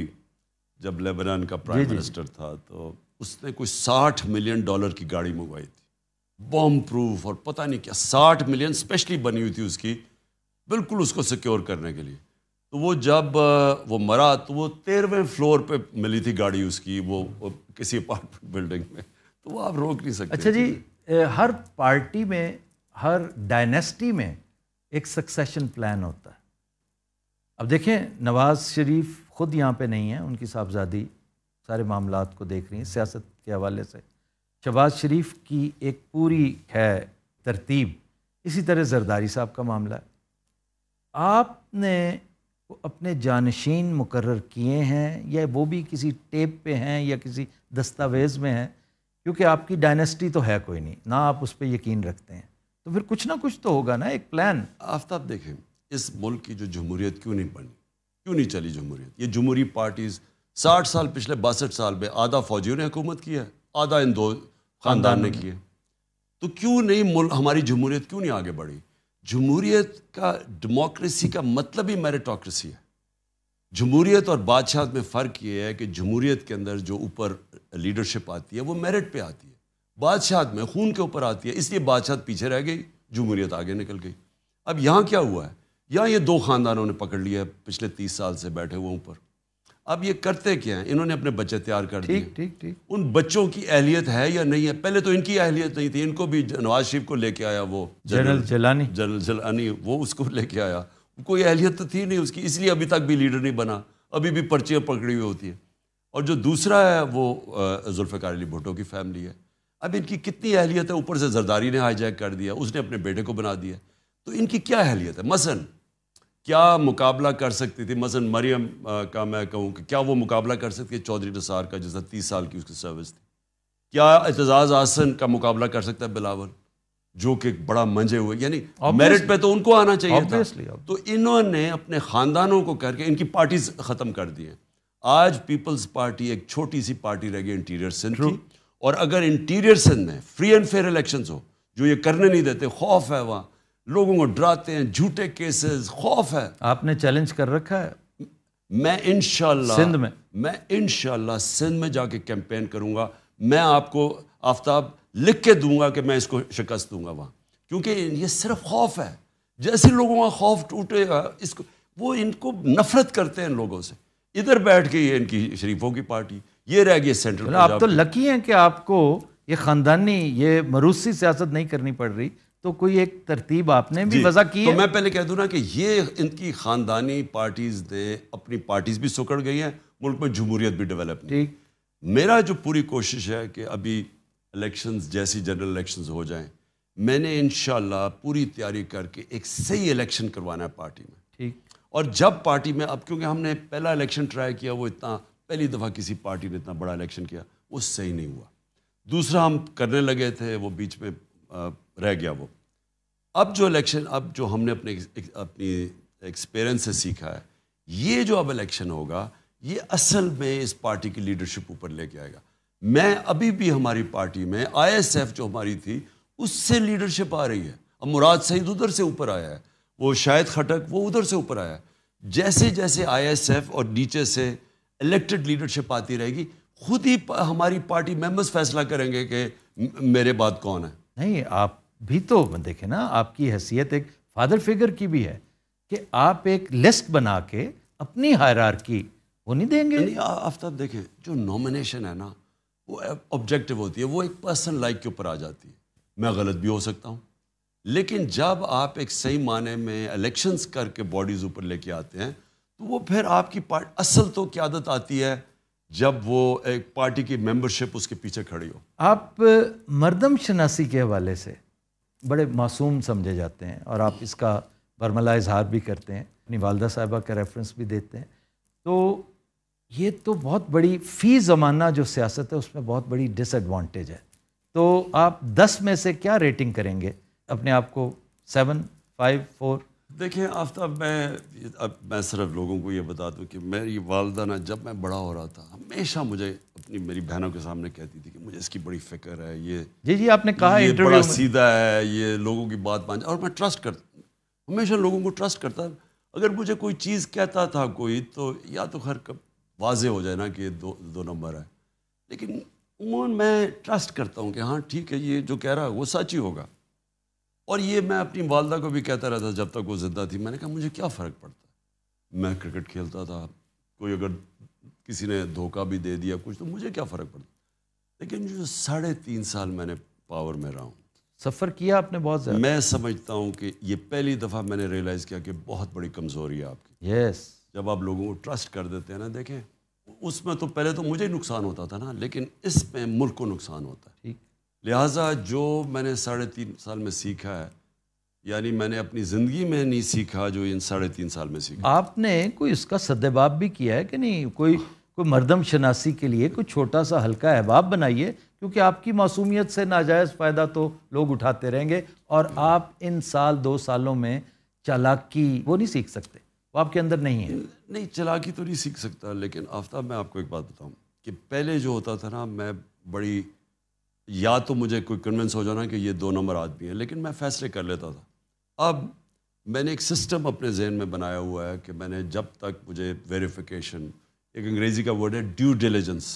जब लेबनान का प्राइम मिनिस्टर था तो उसने कोई साठ मिलियन डॉलर की गाड़ी मंगवाई थी बॉम्ब प्रूफ और पता नहीं क्या साठ मिलियन स्पेशली बनी हुई थी उसकी बिल्कुल उसको सिक्योर करने के लिए तो वो जब वो मरा तो वो तेरहवें फ्लोर पे मिली थी गाड़ी उसकी वो, वो किसी अपार्टमेंट बिल्डिंग में तो वो आप रोक नहीं सकते अच्छा जी हर पार्टी में हर डायनेस्टी में एक सक्सेशन प्लान होता है अब देखें नवाज़ शरीफ खुद यहाँ पे नहीं है उनकी साहबजादी सारे मामला को देख रही हैं सियासत के हवाले से शहबाज शरीफ की एक पूरी है तरतीब इसी तरह जरदारी साहब का मामला है आपने अपने जानशीन मुकर किए हैं या वो भी किसी टेप पे हैं या किसी दस्तावेज़ में हैं क्योंकि आपकी डायनेस्टी तो है कोई नहीं ना आप उस पर यकीन रखते हैं तो फिर कुछ ना कुछ तो होगा ना एक प्लान आफ्ताब देखें इस मुल्क की जो जमहूरियत क्यों नहीं बनी क्यों नहीं चली जमहूरियत ये जमहूरी पार्टीज साठ साल पिछले बासठ साल में आधा फौजियों ने हुकूमत की है आधा इन दो खानदान ने किए तो क्यों नहीं मुल्क हमारी जमहूरियत क्यों नहीं आगे बढ़ी जमहूरियत का डेमोक्रेसी का मतलब ही मेरिटोक्रेसी है जमहूरीत और बादशाह में फ़र्क ये है कि जमहूरीत के अंदर जो ऊपर लीडरशिप आती है वो मेरिट पे आती है बादशाह में खून के ऊपर आती है इसलिए बादशाह पीछे रह गई जमहूरीत आगे निकल गई अब यहाँ क्या हुआ है यहाँ ये दो ख़ानदानों ने पकड़ लिया है पिछले तीस साल से बैठे हुए ऊपर अब ये करते क्या हैं इन्होंने अपने बच्चे तैयार कर दिए ठीक ठीक उन बच्चों की अहलियत है या नहीं है पहले तो इनकी अहलियत नहीं थी इनको भी नवाज शरीफ को लेके आया वो जनरल जलानी जनरल जलानी वो उसको लेके आया कोई अहलियत तो थी नहीं उसकी इसलिए अभी तक भी लीडर नहीं बना अभी भी पर्चियाँ पकड़ी हुई होती हैं और जो दूसरा है वो जुल्फार अली भुटो की फैमिली है अब इनकी कितनी अहलियत है ऊपर से जरदारी ने हाईजैक कर दिया उसने अपने बेटे को बना दिया तो इनकी क्या अहलियत है मसन क्या मुकाबला कर सकती थी मसन मरियम का मैं कहूँ कि क्या वो मुकाबला कर सकती है चौधरी नसार का जैसा तीस साल की उसकी सर्विस थी क्या एतजाज़ आसन का मुकाबला कर सकता है बिलावल जो कि बड़ा मंजे हुए यानी मेरिट पे तो उनको आना चाहिए था तो इन्होंने अपने खानदानों को करके इनकी पार्टीज ख़त्म कर दी है आज पीपल्स पार्टी एक छोटी सी पार्टी रह गई इंटीरियर सिंध की और अगर इंटीरियर सिंध में फ्री एंड फेयर इलेक्शन हो जो ये करने नहीं देते खौफ है वहां लोगों को डराते हैं झूठे केसेस खौफ है आपने चैलेंज कर रखा है मैं इन सिंध में मैं इन सिंध में जाके कैंपेन करूंगा मैं आपको आफ्ताब लिख के दूंगा कि मैं इसको शिकस्त दूंगा वहाँ क्योंकि ये सिर्फ खौफ है जैसे लोगों का खौफ टूटेगा हाँ, इसको वो इनको नफरत करते हैं लोगों से इधर बैठ के ये इनकी शरीफों की पार्टी ये रह गई सेंट्रल आप तो लकी हैं कि आपको ये ख़ानदानी ये मरूसी सियासत नहीं करनी पड़ रही तो कोई एक तरतीब आपने भी वजह की तो है? मैं पहले कह दूँ ना कि ये इनकी ख़ानदानी पार्टीज़ ने अपनी पार्टीज़ भी सुकड़ गई हैं मुल्क में जमहूरियत भी डेवलप ठीक मेरा जो पूरी कोशिश है कि अभी इलेक्शंस जैसी जनरल इलेक्शंस हो जाएं मैंने इन पूरी तैयारी करके एक सही इलेक्शन करवाना है पार्टी में ठीक और जब पार्टी में अब क्योंकि हमने पहला इलेक्शन ट्राई किया वो इतना पहली दफ़ा किसी पार्टी ने इतना बड़ा इलेक्शन किया वो सही नहीं हुआ दूसरा हम करने लगे थे वो बीच में रह गया वो अब जो इलेक्शन अब जो हमने अपने अपनी एक्सपीरियंस से सीखा है ये जो अब इलेक्शन होगा ये असल में इस पार्टी की लीडरशिप ऊपर लेके आएगा मैं अभी भी हमारी पार्टी में आईएसएफ जो हमारी थी उससे लीडरशिप आ रही है अब मुराद सईद उधर से ऊपर आया है वो शायद खटक वो उधर से ऊपर आया है जैसे जैसे आईएसएफ और नीचे से इलेक्टेड लीडरशिप आती रहेगी खुद ही हमारी पार्टी मेंबर्स फैसला करेंगे कि मेरे बाद कौन है नहीं आप भी तो देखें ना आपकी हैसियत एक फादर फिगर की भी है कि आप एक लिस्ट बना के अपनी हायरार्की नहीं देंगे नहीं आफ्ताब देखें जो नॉमिनेशन है ना ऑब्जेक्टिव होती है वो एक पर्सन लाइक के ऊपर आ जाती है मैं गलत भी हो सकता हूँ लेकिन जब आप एक सही माने में इलेक्शंस करके बॉडीज़ ऊपर लेके आते हैं तो वो फिर आपकी पार्ट असल तो क्या आदत आती है जब वो एक पार्टी की मेंबरशिप उसके पीछे खड़ी हो आप मरदम शनासी के हवाले से बड़े मासूम समझे जाते हैं और आप इसका बर्मला इजहार भी करते हैं अपनी वालदा साहबा का रेफरेंस भी देते हैं तो ये तो बहुत बड़ी फ़ी ज़माना जो सियासत है उसमें बहुत बड़ी डिसएडवांटेज है तो आप दस में से क्या रेटिंग करेंगे अपने आप को सेवन फाइव फोर देखिए आफ्ताब मैं अब मैं सिर्फ लोगों को ये बता दूं कि मेरी वालदा ना जब मैं बड़ा हो रहा था हमेशा मुझे अपनी मेरी बहनों के सामने कहती थी कि मुझे इसकी बड़ी फिक्र है ये जी जी आपने कहा ये बड़ा सीधा है ये लोगों की बात मान और मैं ट्रस्ट कर हमेशा लोगों को ट्रस्ट करता अगर मुझे कोई चीज़ कहता था कोई तो या तो खैर कब वाज हो जाए ना कि ये दो दो नंबर है लेकिन उमून मैं ट्रस्ट करता हूँ कि हाँ ठीक है ये जो कह रहा है वो सच ही होगा और ये मैं अपनी वालदा को भी कहता रहता जब तक वो ज़िंदा थी मैंने कहा मुझे क्या फ़र्क पड़ता मैं क्रिकेट खेलता था कोई अगर किसी ने धोखा भी दे दिया कुछ तो मुझे क्या फ़र्क पड़ता लेकिन जो साढ़े तीन साल मैंने पावर में रहा हूँ सफ़र किया आपने बहुत ज़्यादा मैं समझता हूँ कि ये पहली दफ़ा मैंने रियलाइज़ किया कि बहुत बड़ी कमज़ोरी है आपकी यस yes. जब आप लोगों को ट्रस्ट कर देते हैं ना देखें उसमें तो पहले तो मुझे ही नुकसान होता था ना लेकिन इसमें मुल्क को नुकसान होता है ठीक लिहाजा जो मैंने साढ़े तीन साल में सीखा है यानी मैंने अपनी ज़िंदगी में नहीं सीखा जो इन साढ़े तीन साल में सीखा आपने कोई इसका सदबाब भी किया है कि नहीं कोई कोई मरदम शनासी के लिए कोई छोटा सा हल्का अहबाब बनाइए क्योंकि आपकी मासूमियत से नाजायज़ फ़ायदा तो लोग उठाते रहेंगे और आप इन साल दो सालों में चालाकी वो नहीं सीख सकते आपके अंदर नहीं है नहीं चलाकी तो नहीं सीख सकता लेकिन आफ्ताब मैं आपको एक बात बताऊँ कि पहले जो होता था ना मैं बड़ी या तो मुझे कोई कन्विंस हो जाना कि ये दो नंबर आदमी है लेकिन मैं फैसले कर लेता था अब मैंने एक सिस्टम अपने जहन में बनाया हुआ है कि मैंने जब तक मुझे वेरिफिकेशन एक अंग्रेज़ी का वर्ड है ड्यू डिलीजेंस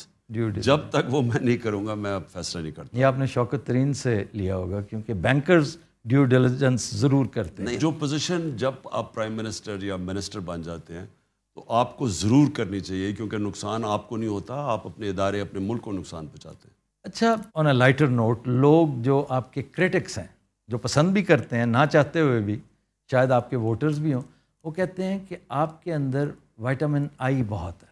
जब तक वो मैं नहीं करूँगा मैं अब फैसला नहीं करता ये आपने शौकत तरीन से लिया होगा क्योंकि बैंकर्स ड्यू डिलीजेंस ज़रूर करते हैं जो पोजीशन जब आप प्राइम मिनिस्टर या मिनिस्टर बन जाते हैं तो आपको ज़रूर करनी चाहिए क्योंकि नुकसान आपको नहीं होता आप अपने इदारे अपने मुल्क को नुकसान पहुँचाते हैं अच्छा ऑन अ लाइटर नोट लोग जो आपके क्रिटिक्स हैं जो पसंद भी करते हैं ना चाहते हुए भी शायद आपके वोटर्स भी हों वो कहते हैं कि आपके अंदर वाइटामिन आई बहुत है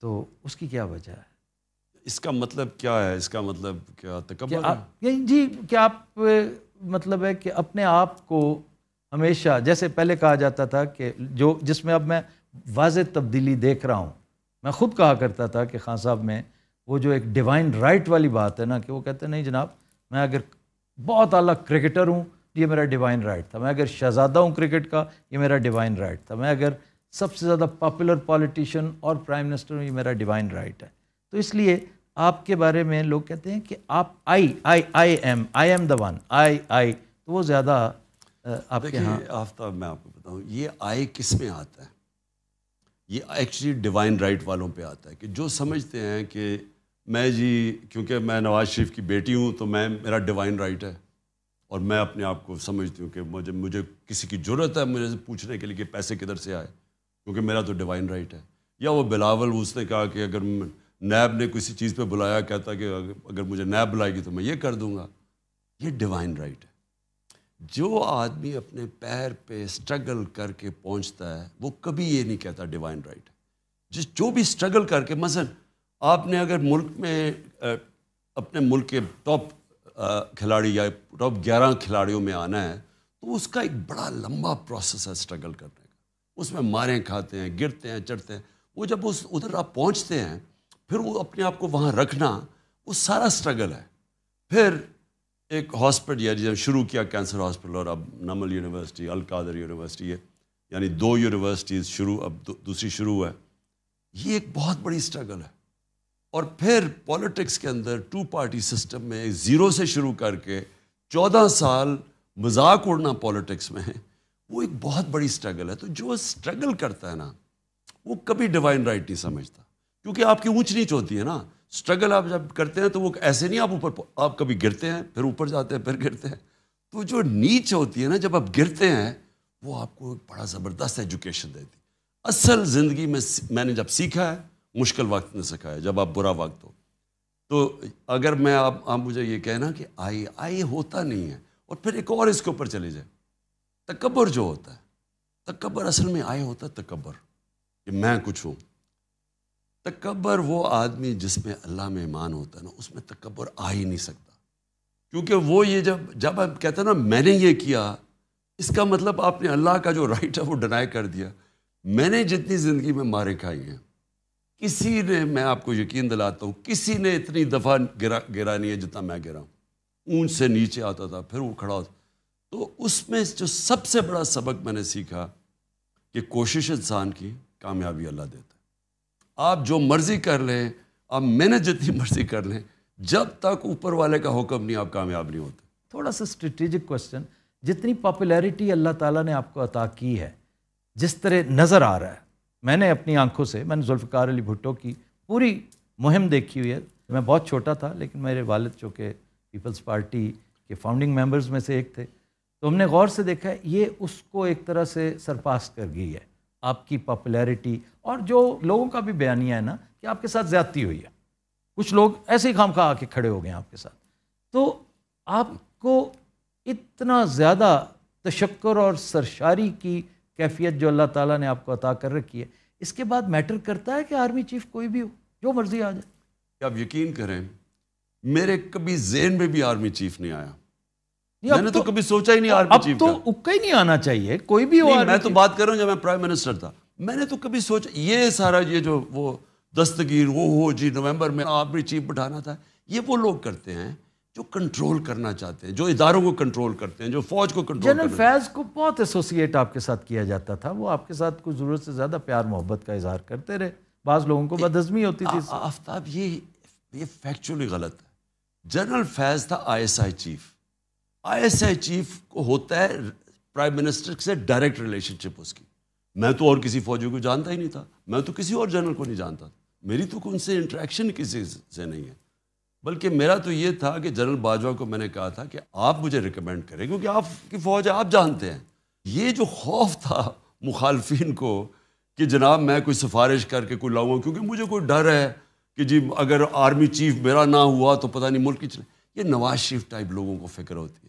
तो उसकी क्या वजह है इसका मतलब क्या है इसका मतलब क्या तकबर है जी क्या आप मतलब है कि अपने आप को हमेशा जैसे पहले कहा जाता था कि जो जिसमें अब मैं वाज तब्दीली देख रहा हूँ मैं खुद कहा करता था कि खान साहब में वो जो एक डिवाइन राइट वाली बात है ना कि वो कहते नहीं जनाब मैं अगर बहुत अला क्रिकेटर हूँ ये मेरा डिवाइन राइट था मैं अगर शहजादा हूँ क्रिकेट का ये मेरा डिवाइन राइट था मैं अगर सबसे ज़्यादा पॉपुलर पॉलिटिशियन और प्राइम मिनिस्टर हूँ ये मेरा डिवाइन राइट है तो इसलिए आपके बारे में लोग कहते हैं कि आप I I I am I am the one I I तो वो ज़्यादा आपके यहाँ आफ्ताब मैं आपको बताऊँ ये आई किस में आता है ये एक्चुअली डिवाइन राइट वालों पे आता है कि जो समझते हैं कि मैं जी क्योंकि मैं नवाज शरीफ की बेटी हूँ तो मैं मेरा डिवाइन राइट है और मैं अपने आप को समझती हूँ कि मुझे मुझे किसी की ज़रूरत है मुझे पूछने के लिए कि पैसे किधर से आए क्योंकि मेरा तो डिवाइन राइट है या वो बिलावल उसने कहा कि अगर नैब ने किसी चीज़ पे बुलाया कहता कि अगर मुझे नैब बुलाएगी तो मैं ये कर दूंगा ये डिवाइन राइट है जो आदमी अपने पैर पे स्ट्रगल करके पहुंचता है वो कभी ये नहीं कहता डिवाइन राइट है जिस जो भी स्ट्रगल करके मसल आपने अगर मुल्क में अपने मुल्क के टॉप खिलाड़ी या टॉप ग्यारह खिलाड़ियों में आना है तो उसका एक बड़ा लंबा प्रोसेस है स्ट्रगल करने का उसमें मारें खाते हैं गिरते हैं चढ़ते हैं वो जब उस उधर आप पहुंचते हैं फिर वो अपने आप को वहाँ रखना वो सारा स्ट्रगल है फिर एक हॉस्पिटल यानी जब शुरू किया कैंसर हॉस्पिटल और अब नमल यूनिवर्सिटी अलकादर यूनिवर्सिटी है यानी दो यूनिवर्सिटीज़ शुरू अब दूसरी शुरू है ये एक बहुत बड़ी स्ट्रगल है और फिर पॉलिटिक्स के अंदर टू पार्टी सिस्टम में ज़ीरो से शुरू करके चौदह साल मजाक उड़ना पॉलिटिक्स में है वो एक बहुत बड़ी स्ट्रगल है तो जो स्ट्रगल करता है ना वो कभी डिवाइन राइट नहीं समझता क्योंकि आपकी ऊंच नीच होती है ना स्ट्रगल आप जब करते हैं तो वो ऐसे नहीं आप ऊपर आप कभी गिरते हैं फिर ऊपर जाते हैं फिर गिरते हैं तो जो नीच होती है ना जब आप गिरते हैं वो आपको एक बड़ा ज़बरदस्त एजुकेशन देती असल ज़िंदगी में मैंने जब सीखा है मुश्किल वक्त ने सिखाया जब आप बुरा वक्त हो तो अगर मैं आप, आप मुझे ये कहना कि आई आई होता नहीं है और फिर एक और इसके ऊपर चले जाए तकबर जो होता है तकबर असल में आए होता है तकबर कि मैं कुछ हूँ तकबर वो आदमी जिसमें अल्लाह में ईमान होता है ना उसमें तकबर आ ही नहीं सकता क्योंकि वो ये जब जब आप कहते हैं ना मैंने ये किया इसका मतलब आपने अल्लाह का जो राइट है वो डिनाई कर दिया मैंने जितनी ज़िंदगी में मारे खाई हैं किसी ने मैं आपको यकीन दिलाता हूँ किसी ने इतनी दफ़ा गिरा गिरा नहीं है जितना मैं गिरा हूँ ऊँच से नीचे आता था फिर वो खड़ा होता तो उसमें जो सबसे बड़ा सबक मैंने सीखा कि कोशिश इंसान की कामयाबी अल्लाह देता आप जो मर्जी कर लें आप मैंने जितनी [LAUGHS] मर्जी कर लें जब तक ऊपर वाले का हुक्म नहीं आप कामयाब नहीं होते थोड़ा सा स्ट्रेटेजिक क्वेश्चन जितनी पॉपुलैरिटी अल्लाह ताला ने आपको अता की है जिस तरह नज़र आ रहा है मैंने अपनी आंखों से मैंने जुल्फ़ार अली भुट्टो की पूरी मुहिम देखी हुई है मैं बहुत छोटा था लेकिन मेरे वालद जो कि पीपल्स पार्टी के फाउंडिंग मेम्बर्स में से एक थे तो हमने गौर से देखा है ये उसको एक तरह से सरपास्त कर गई है आपकी पॉपुलैरिटी और जो लोगों का भी बयानिया है ना कि आपके साथ ज़्यादती हुई है कुछ लोग ऐसे ही खाम खा आके खड़े हो गए आपके साथ तो आपको इतना ज़्यादा तशक्कर और सरशारी की कैफियत जो अल्लाह ताला ने आपको अता कर रखी है इसके बाद मैटर करता है कि आर्मी चीफ कोई भी हो जो मर्ज़ी आ जाए आप यकीन करें मेरे कभी जेन में भी आर्मी चीफ नहीं आया मैंने तो, तो कभी सोचा ही नहीं आर्मी तो अब तो उक्का ही नहीं आना चाहिए कोई भी नहीं, मैं तो बात कर रहा हूं जब मैं प्राइम मिनिस्टर था मैंने तो कभी सोचा ये सारा ये जो वो दस्तगीर वो हो जी नवंबर में आर्मी चीफ बैठाना था ये वो लोग करते हैं जो कंट्रोल करना चाहते हैं जो इदारों को कंट्रोल करते हैं जो फौज को कंट्रोल जनरल फैज को बहुत एसोसिएट आपके साथ किया जाता था वो आपके साथ कुछ ज़रूरत से ज़्यादा प्यार मोहब्बत का इजहार करते रहे बाज़ लोगों को बदहजमी होती थी आफ्ताब ये ये फैक्चुअली गलत है जनरल फैज था आई चीफ आई चीफ को होता है प्राइम मिनिस्टर से डायरेक्ट रिलेशनशिप उसकी मैं तो और किसी फौजी को जानता ही नहीं था मैं तो किसी और जनरल को नहीं जानता मेरी तो उनसे इंट्रैक्शन किसी से नहीं है बल्कि मेरा तो ये था कि जनरल बाजवा को मैंने कहा था कि आप मुझे रिकमेंड करें क्योंकि आपकी फ़ौज आप जानते हैं ये जो खौफ था मुखालफिन को कि जनाब मैं कोई सिफारिश करके कोई लाऊंगा क्योंकि मुझे कोई डर है कि जी अगर आर्मी चीफ मेरा ना हुआ तो पता नहीं मुल्क की चले ये नवाज शरीफ टाइप लोगों को फिक्र होती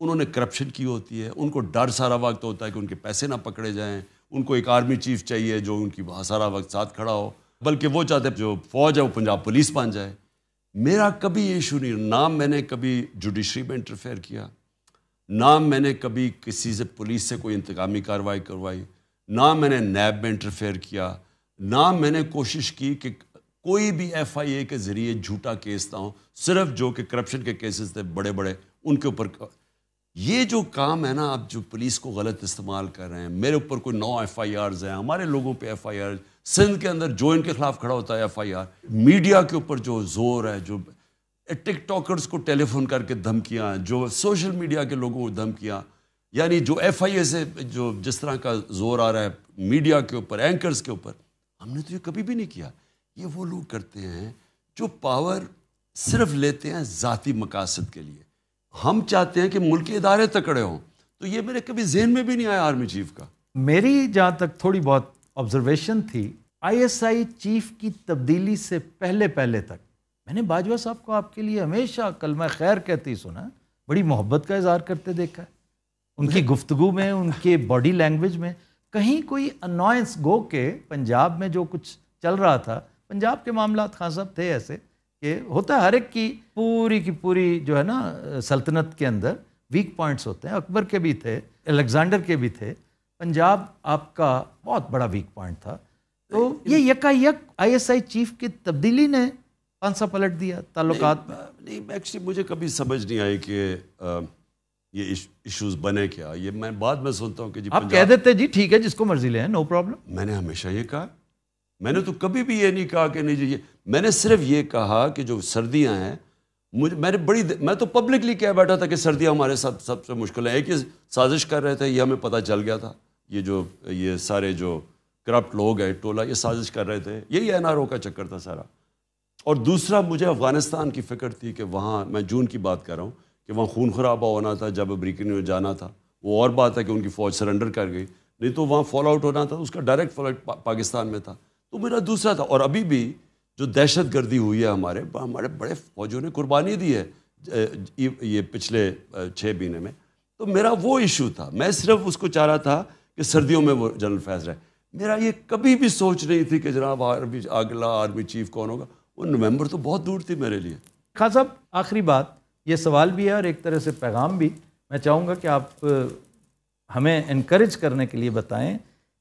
उन्होंने करप्शन की होती है उनको डर सारा वक्त होता है कि उनके पैसे ना पकड़े जाएं उनको एक आर्मी चीफ चाहिए जो उनकी वहाँ सारा वक्त साथ खड़ा हो बल्कि वो चाहते जो फौज है वो पंजाब पुलिस बन जाए मेरा कभी ये इशू नहीं ना मैंने कभी जुडिशरी में इंटरफेयर किया ना मैंने कभी किसी से पुलिस से कोई इंतकामी कार्रवाई करवाई ना मैंने नैब में इंटरफेयर किया ना मैंने कोशिश की कि कोई भी एफ आई ए के ज़रिए झूठा केस ना हो सिर्फ जो कि करप्शन के केसेस थे बड़े बड़े उनके ऊपर ये जो काम है ना आप जो पुलिस को गलत इस्तेमाल कर रहे हैं मेरे ऊपर कोई नौ एफ आई आर हैं हमारे लोगों पे एफ आई आर सिंध के अंदर जो इनके खिलाफ खड़ा होता है एफ आई आर मीडिया के ऊपर जो जोर है जो टिकटॉकर्स को टेलीफोन करके धमकियाँ जो सोशल मीडिया के लोगों को धमकियाँ यानी जो एफ आई ए से जो जिस तरह का जोर आ रहा है मीडिया के ऊपर एंकर्स के ऊपर हमने तो ये कभी भी नहीं किया ये वो लोग करते हैं जो पावर सिर्फ लेते हैं ज़ाती मकासद के लिए हम चाहते हैं कि मुल्क इदारे तकड़े हों तो ये मेरे कभी जहन में भी नहीं आया आर्मी चीफ का मेरी जहाँ तक थोड़ी बहुत ऑब्जर्वेशन थी आईएसआई चीफ की तब्दीली से पहले पहले तक मैंने बाजवा साहब को आपके लिए हमेशा कलमा खैर कहती सुना बड़ी मोहब्बत का इजहार करते देखा है उनकी गुफ्तगु में उनके बॉडी लैंग्वेज में कहीं कोई अनॉयंस गो के पंजाब में जो कुछ चल रहा था पंजाब के मामला खान साहब थे ऐसे कि होता है हर एक की पूरी की पूरी जो है ना सल्तनत के अंदर वीक पॉइंट्स होते हैं अकबर के भी थे अलेक्जेंडर के भी थे पंजाब आपका बहुत बड़ा वीक पॉइंट था तो ये यकायक आईएसआई चीफ की तब्दीली ने पांसा पलट दिया ताल्लुकात नहीं एक्चुअली मुझे कभी समझ नहीं आई कि ये इश्यूज बने क्या ये मैं बाद में सुनता हूँ कि जी आप कह देते जी ठीक है जिसको मर्जी ले नो प्रॉब्लम मैंने हमेशा ये कहा मैंने तो कभी भी ये नहीं कहा कि नहीं जी ये मैंने सिर्फ ये कहा कि जो सर्दियाँ हैं मुझे मैंने बड़ी मैं तो पब्लिकली कह बैठा था कि सर्दियाँ हमारे साथ सबसे मुश्किल है एक ही साजिश कर रहे थे ये हमें पता चल गया था ये जो ये सारे जो करप्ट लोग हैं टोला ये साजिश कर रहे थे यही एन का चक्कर था सारा और दूसरा मुझे अफ़गानिस्तान की फ़िक्र थी कि वहाँ मैं जून की बात कर रहा हूँ कि वहाँ खून खराबा होना था जब अमरीकन में जाना था वो और बात है कि उनकी फ़ौज सरेंडर कर गई नहीं तो वहाँ फॉल आउट होना था उसका डायरेक्ट फॉल आउट पा, पाकिस्तान में था तो मेरा दूसरा था और अभी भी जो दहशत गर्दी हुई है हमारे हमारे बड़े फौजों ने कुर्बानी दी है ये पिछले छः महीने में तो मेरा वो इशू था मैं सिर्फ उसको चाह रहा था कि सर्दियों में वो जनरल फैज रहे मेरा ये कभी भी सोच नहीं थी कि जनाब आर्मी अगला आर्मी चीफ कौन होगा वो नवंबर तो बहुत दूर थी मेरे लिए खास साहब आखिरी बात ये सवाल भी है और एक तरह से पैगाम भी मैं चाहूँगा कि आप हमें इनक्रेज करने के लिए बताएं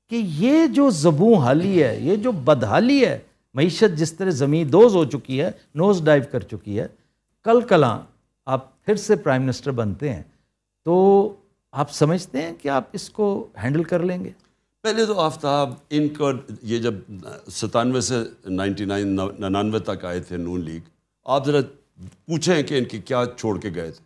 कि ये जो जबू हाली है ये जो बदहाली है मीशत जिस तरह दोज हो चुकी है नोज डाइव कर चुकी है कल कल आप फिर से प्राइम मिनिस्टर बनते हैं तो आप समझते हैं कि आप इसको हैंडल कर लेंगे पहले तो आफ्ताब इनका ये जब सतानवे से नाइन्टी नाइन ननानवे तक आए थे नून लीग आप ज़रा पूछें कि इनकी क्या छोड़ के गए थे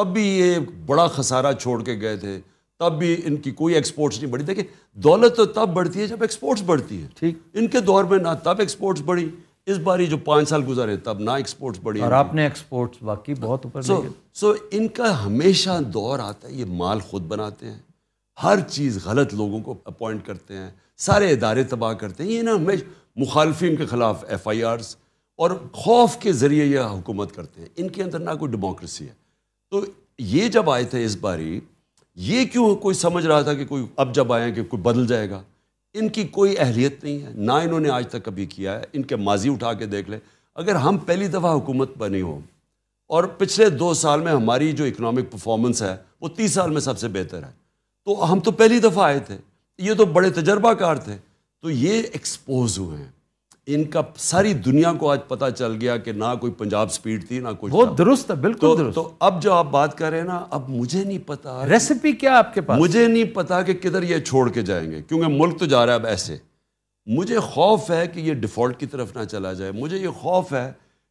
तब भी ये बड़ा खसारा छोड़ के गए थे तब भी इनकी कोई एक्सपोर्ट्स नहीं बढ़ी देखिए दौलत तो तब बढ़ती है जब एक्सपोर्ट्स बढ़ती है ठीक इनके दौर में ना तब एक्सपोर्ट्स बढ़ी इस बारी जो पाँच साल गुजारे तब ना एक्सपोर्ट्स बढ़ी और आपने एक्सपोर्ट्स बाकी बहुत ऊपर सो सो इनका हमेशा दौर आता है ये माल खुद बनाते हैं हर चीज़ गलत लोगों को अपॉइंट करते हैं सारे इदारे तबाह करते हैं ये ना हमेशा मुखालफी के ख़िलाफ़ एफ़ आई आर्स और खौफ के ज़रिए यह हुकूमत करते हैं इनके अंदर ना कोई डेमोक्रेसी है तो ये जब आए थे इस बारी ये क्यों कोई समझ रहा था कि कोई अब जब आए कि कोई बदल जाएगा इनकी कोई अहलियत नहीं है ना इन्होंने आज तक कभी किया है इनके माजी उठा के देख ले अगर हम पहली दफ़ा हुकूमत बनी हो और पिछले दो साल में हमारी जो इकनॉमिक परफॉर्मेंस है वो तीस साल में सबसे बेहतर है तो हम तो पहली दफ़ा आए थे ये तो बड़े तजर्बाकार थे तो ये एक्सपोज हुए हैं इनका सारी दुनिया को आज पता चल गया कि ना कोई पंजाब स्पीड थी ना कोई बहुत दुरुस्त है बिल्कुल तो, दुरुस्त तो अब जो आप बात कर रहे हैं ना अब मुझे नहीं पता रेसिपी क्या आपके पास मुझे नहीं पता कि किधर ये छोड़ के जाएंगे क्योंकि मुल्क तो जा रहा है अब ऐसे मुझे खौफ है कि ये डिफ़ॉल्ट की तरफ ना चला जाए मुझे ये खौफ है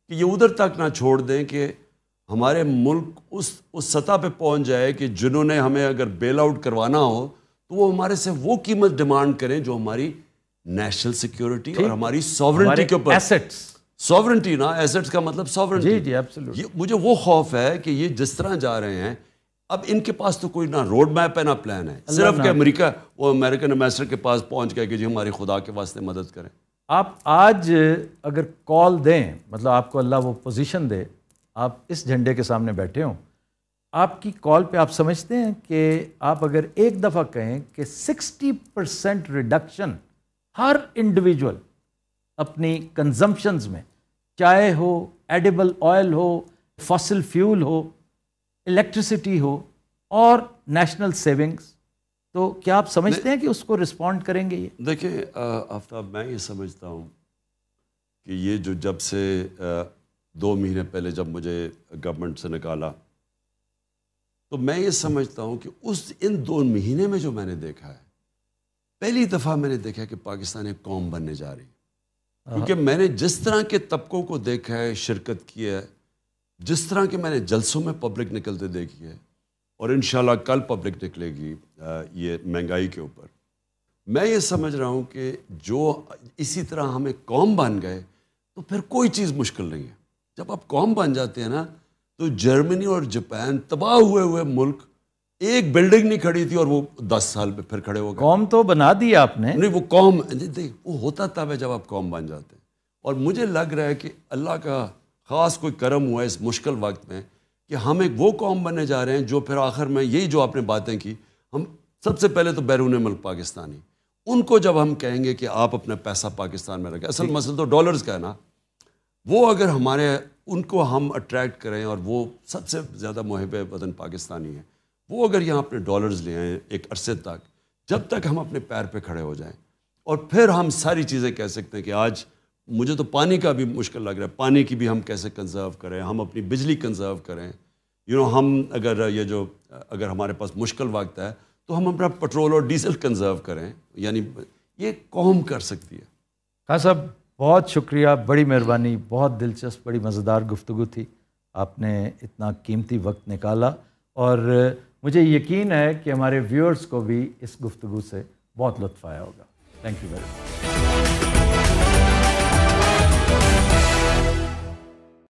कि ये उधर तक ना छोड़ दें कि हमारे मुल्क उस उस सतह पे पहुंच जाए कि जिन्होंने हमें अगर बेल आउट करवाना हो तो वो हमारे से वो कीमत डिमांड करें जो हमारी नेशनल सिक्योरिटी और हमारी सॉवरेंटी के ऊपर एसेट्स सॉवरेंटी ना एसेट्स का मतलब सॉवरेंटी जी जी ये मुझे वो खौफ है कि ये जिस तरह जा रहे हैं अब इनके पास तो कोई ना रोड मैप है ना प्लान है सिर्फ कि अमेरिका वो अमेरिकन एम्बेसडर के पास पहुंच गया कि जी हमारे खुदा के वास्ते मदद करें आप आज अगर कॉल दें मतलब आपको अल्लाह वो पोजीशन दे आप इस झंडे के सामने बैठे हों आपकी कॉल पे आप समझते हैं कि आप अगर एक दफ़ा कहें कि 60 परसेंट रिडक्शन हर इंडिविजुअल अपनी कंजम्पशंस में चाय हो एडिबल ऑयल हो फॉसिल फ्यूल हो इलेक्ट्रिसिटी हो और नेशनल सेविंग्स तो क्या आप समझते हैं कि उसको रिस्पॉन्ड करेंगे ये देखिए आफ्ताब मैं ये समझता हूँ कि ये जो जब से आ, दो महीने पहले जब मुझे गवर्नमेंट से निकाला तो मैं ये समझता हूँ कि उस इन दो महीने में जो मैंने देखा है पहली दफ़ा मैंने देखा कि पाकिस्तान एक कौम बनने जा रही है हाँ। क्योंकि मैंने जिस तरह के तबकों को देखा है शिरकत की है जिस तरह के मैंने जलसों में पब्लिक निकलते देखी है और इन कल पब्लिक निकलेगी ये महंगाई के ऊपर मैं ये समझ रहा हूँ कि जो इसी तरह हमें कौम बन गए तो फिर कोई चीज़ मुश्किल नहीं है जब आप कौम बन जाते हैं ना तो जर्मनी और जापान तबाह हुए हुए मुल्क एक बिल्डिंग नहीं खड़ी थी और वो दस साल में फिर खड़े हो गए कौम तो बना दी आपने नहीं वो कौम देख वो होता तब है जब आप कौम बन जाते और मुझे लग रहा है कि अल्लाह का ख़ास कोई करम हुआ है इस मुश्किल वक्त में कि हम एक वो कौम बनने जा रहे हैं जो फिर आखिर में यही जो आपने बातें की हम सबसे पहले तो बैरून मल्क पाकिस्तानी उनको जब हम कहेंगे कि आप अपना पैसा पाकिस्तान में रखें असल मसल तो डॉलर्स का है ना वो अगर हमारे उनको हम अट्रैक्ट करें और वो सबसे ज़्यादा मुहब वतन पाकिस्तानी है वो अगर यहाँ अपने डॉलर्स ले आए एक अरसे तक जब तक हम अपने पैर पे खड़े हो जाएं और फिर हम सारी चीज़ें कह सकते हैं कि आज मुझे तो पानी का भी मुश्किल लग रहा है पानी की भी हम कैसे कंजर्व करें हम अपनी बिजली कंजर्व करें यू you नो know, हम अगर ये जो अगर हमारे पास मुश्किल वक्त है तो हम अपना पेट्रोल और डीजल कंजर्व करें यानी ये कौम कर सकती है हाँ साहब बहुत शुक्रिया बड़ी मेहरबानी बहुत दिलचस्प बड़ी मज़ेदार गुफ्तु थी आपने इतना कीमती वक्त निकाला और मुझे यकीन है कि हमारे व्यूअर्स को भी इस गुफ्तु से बहुत लुत्फ आया होगा थैंक यू वेरी मच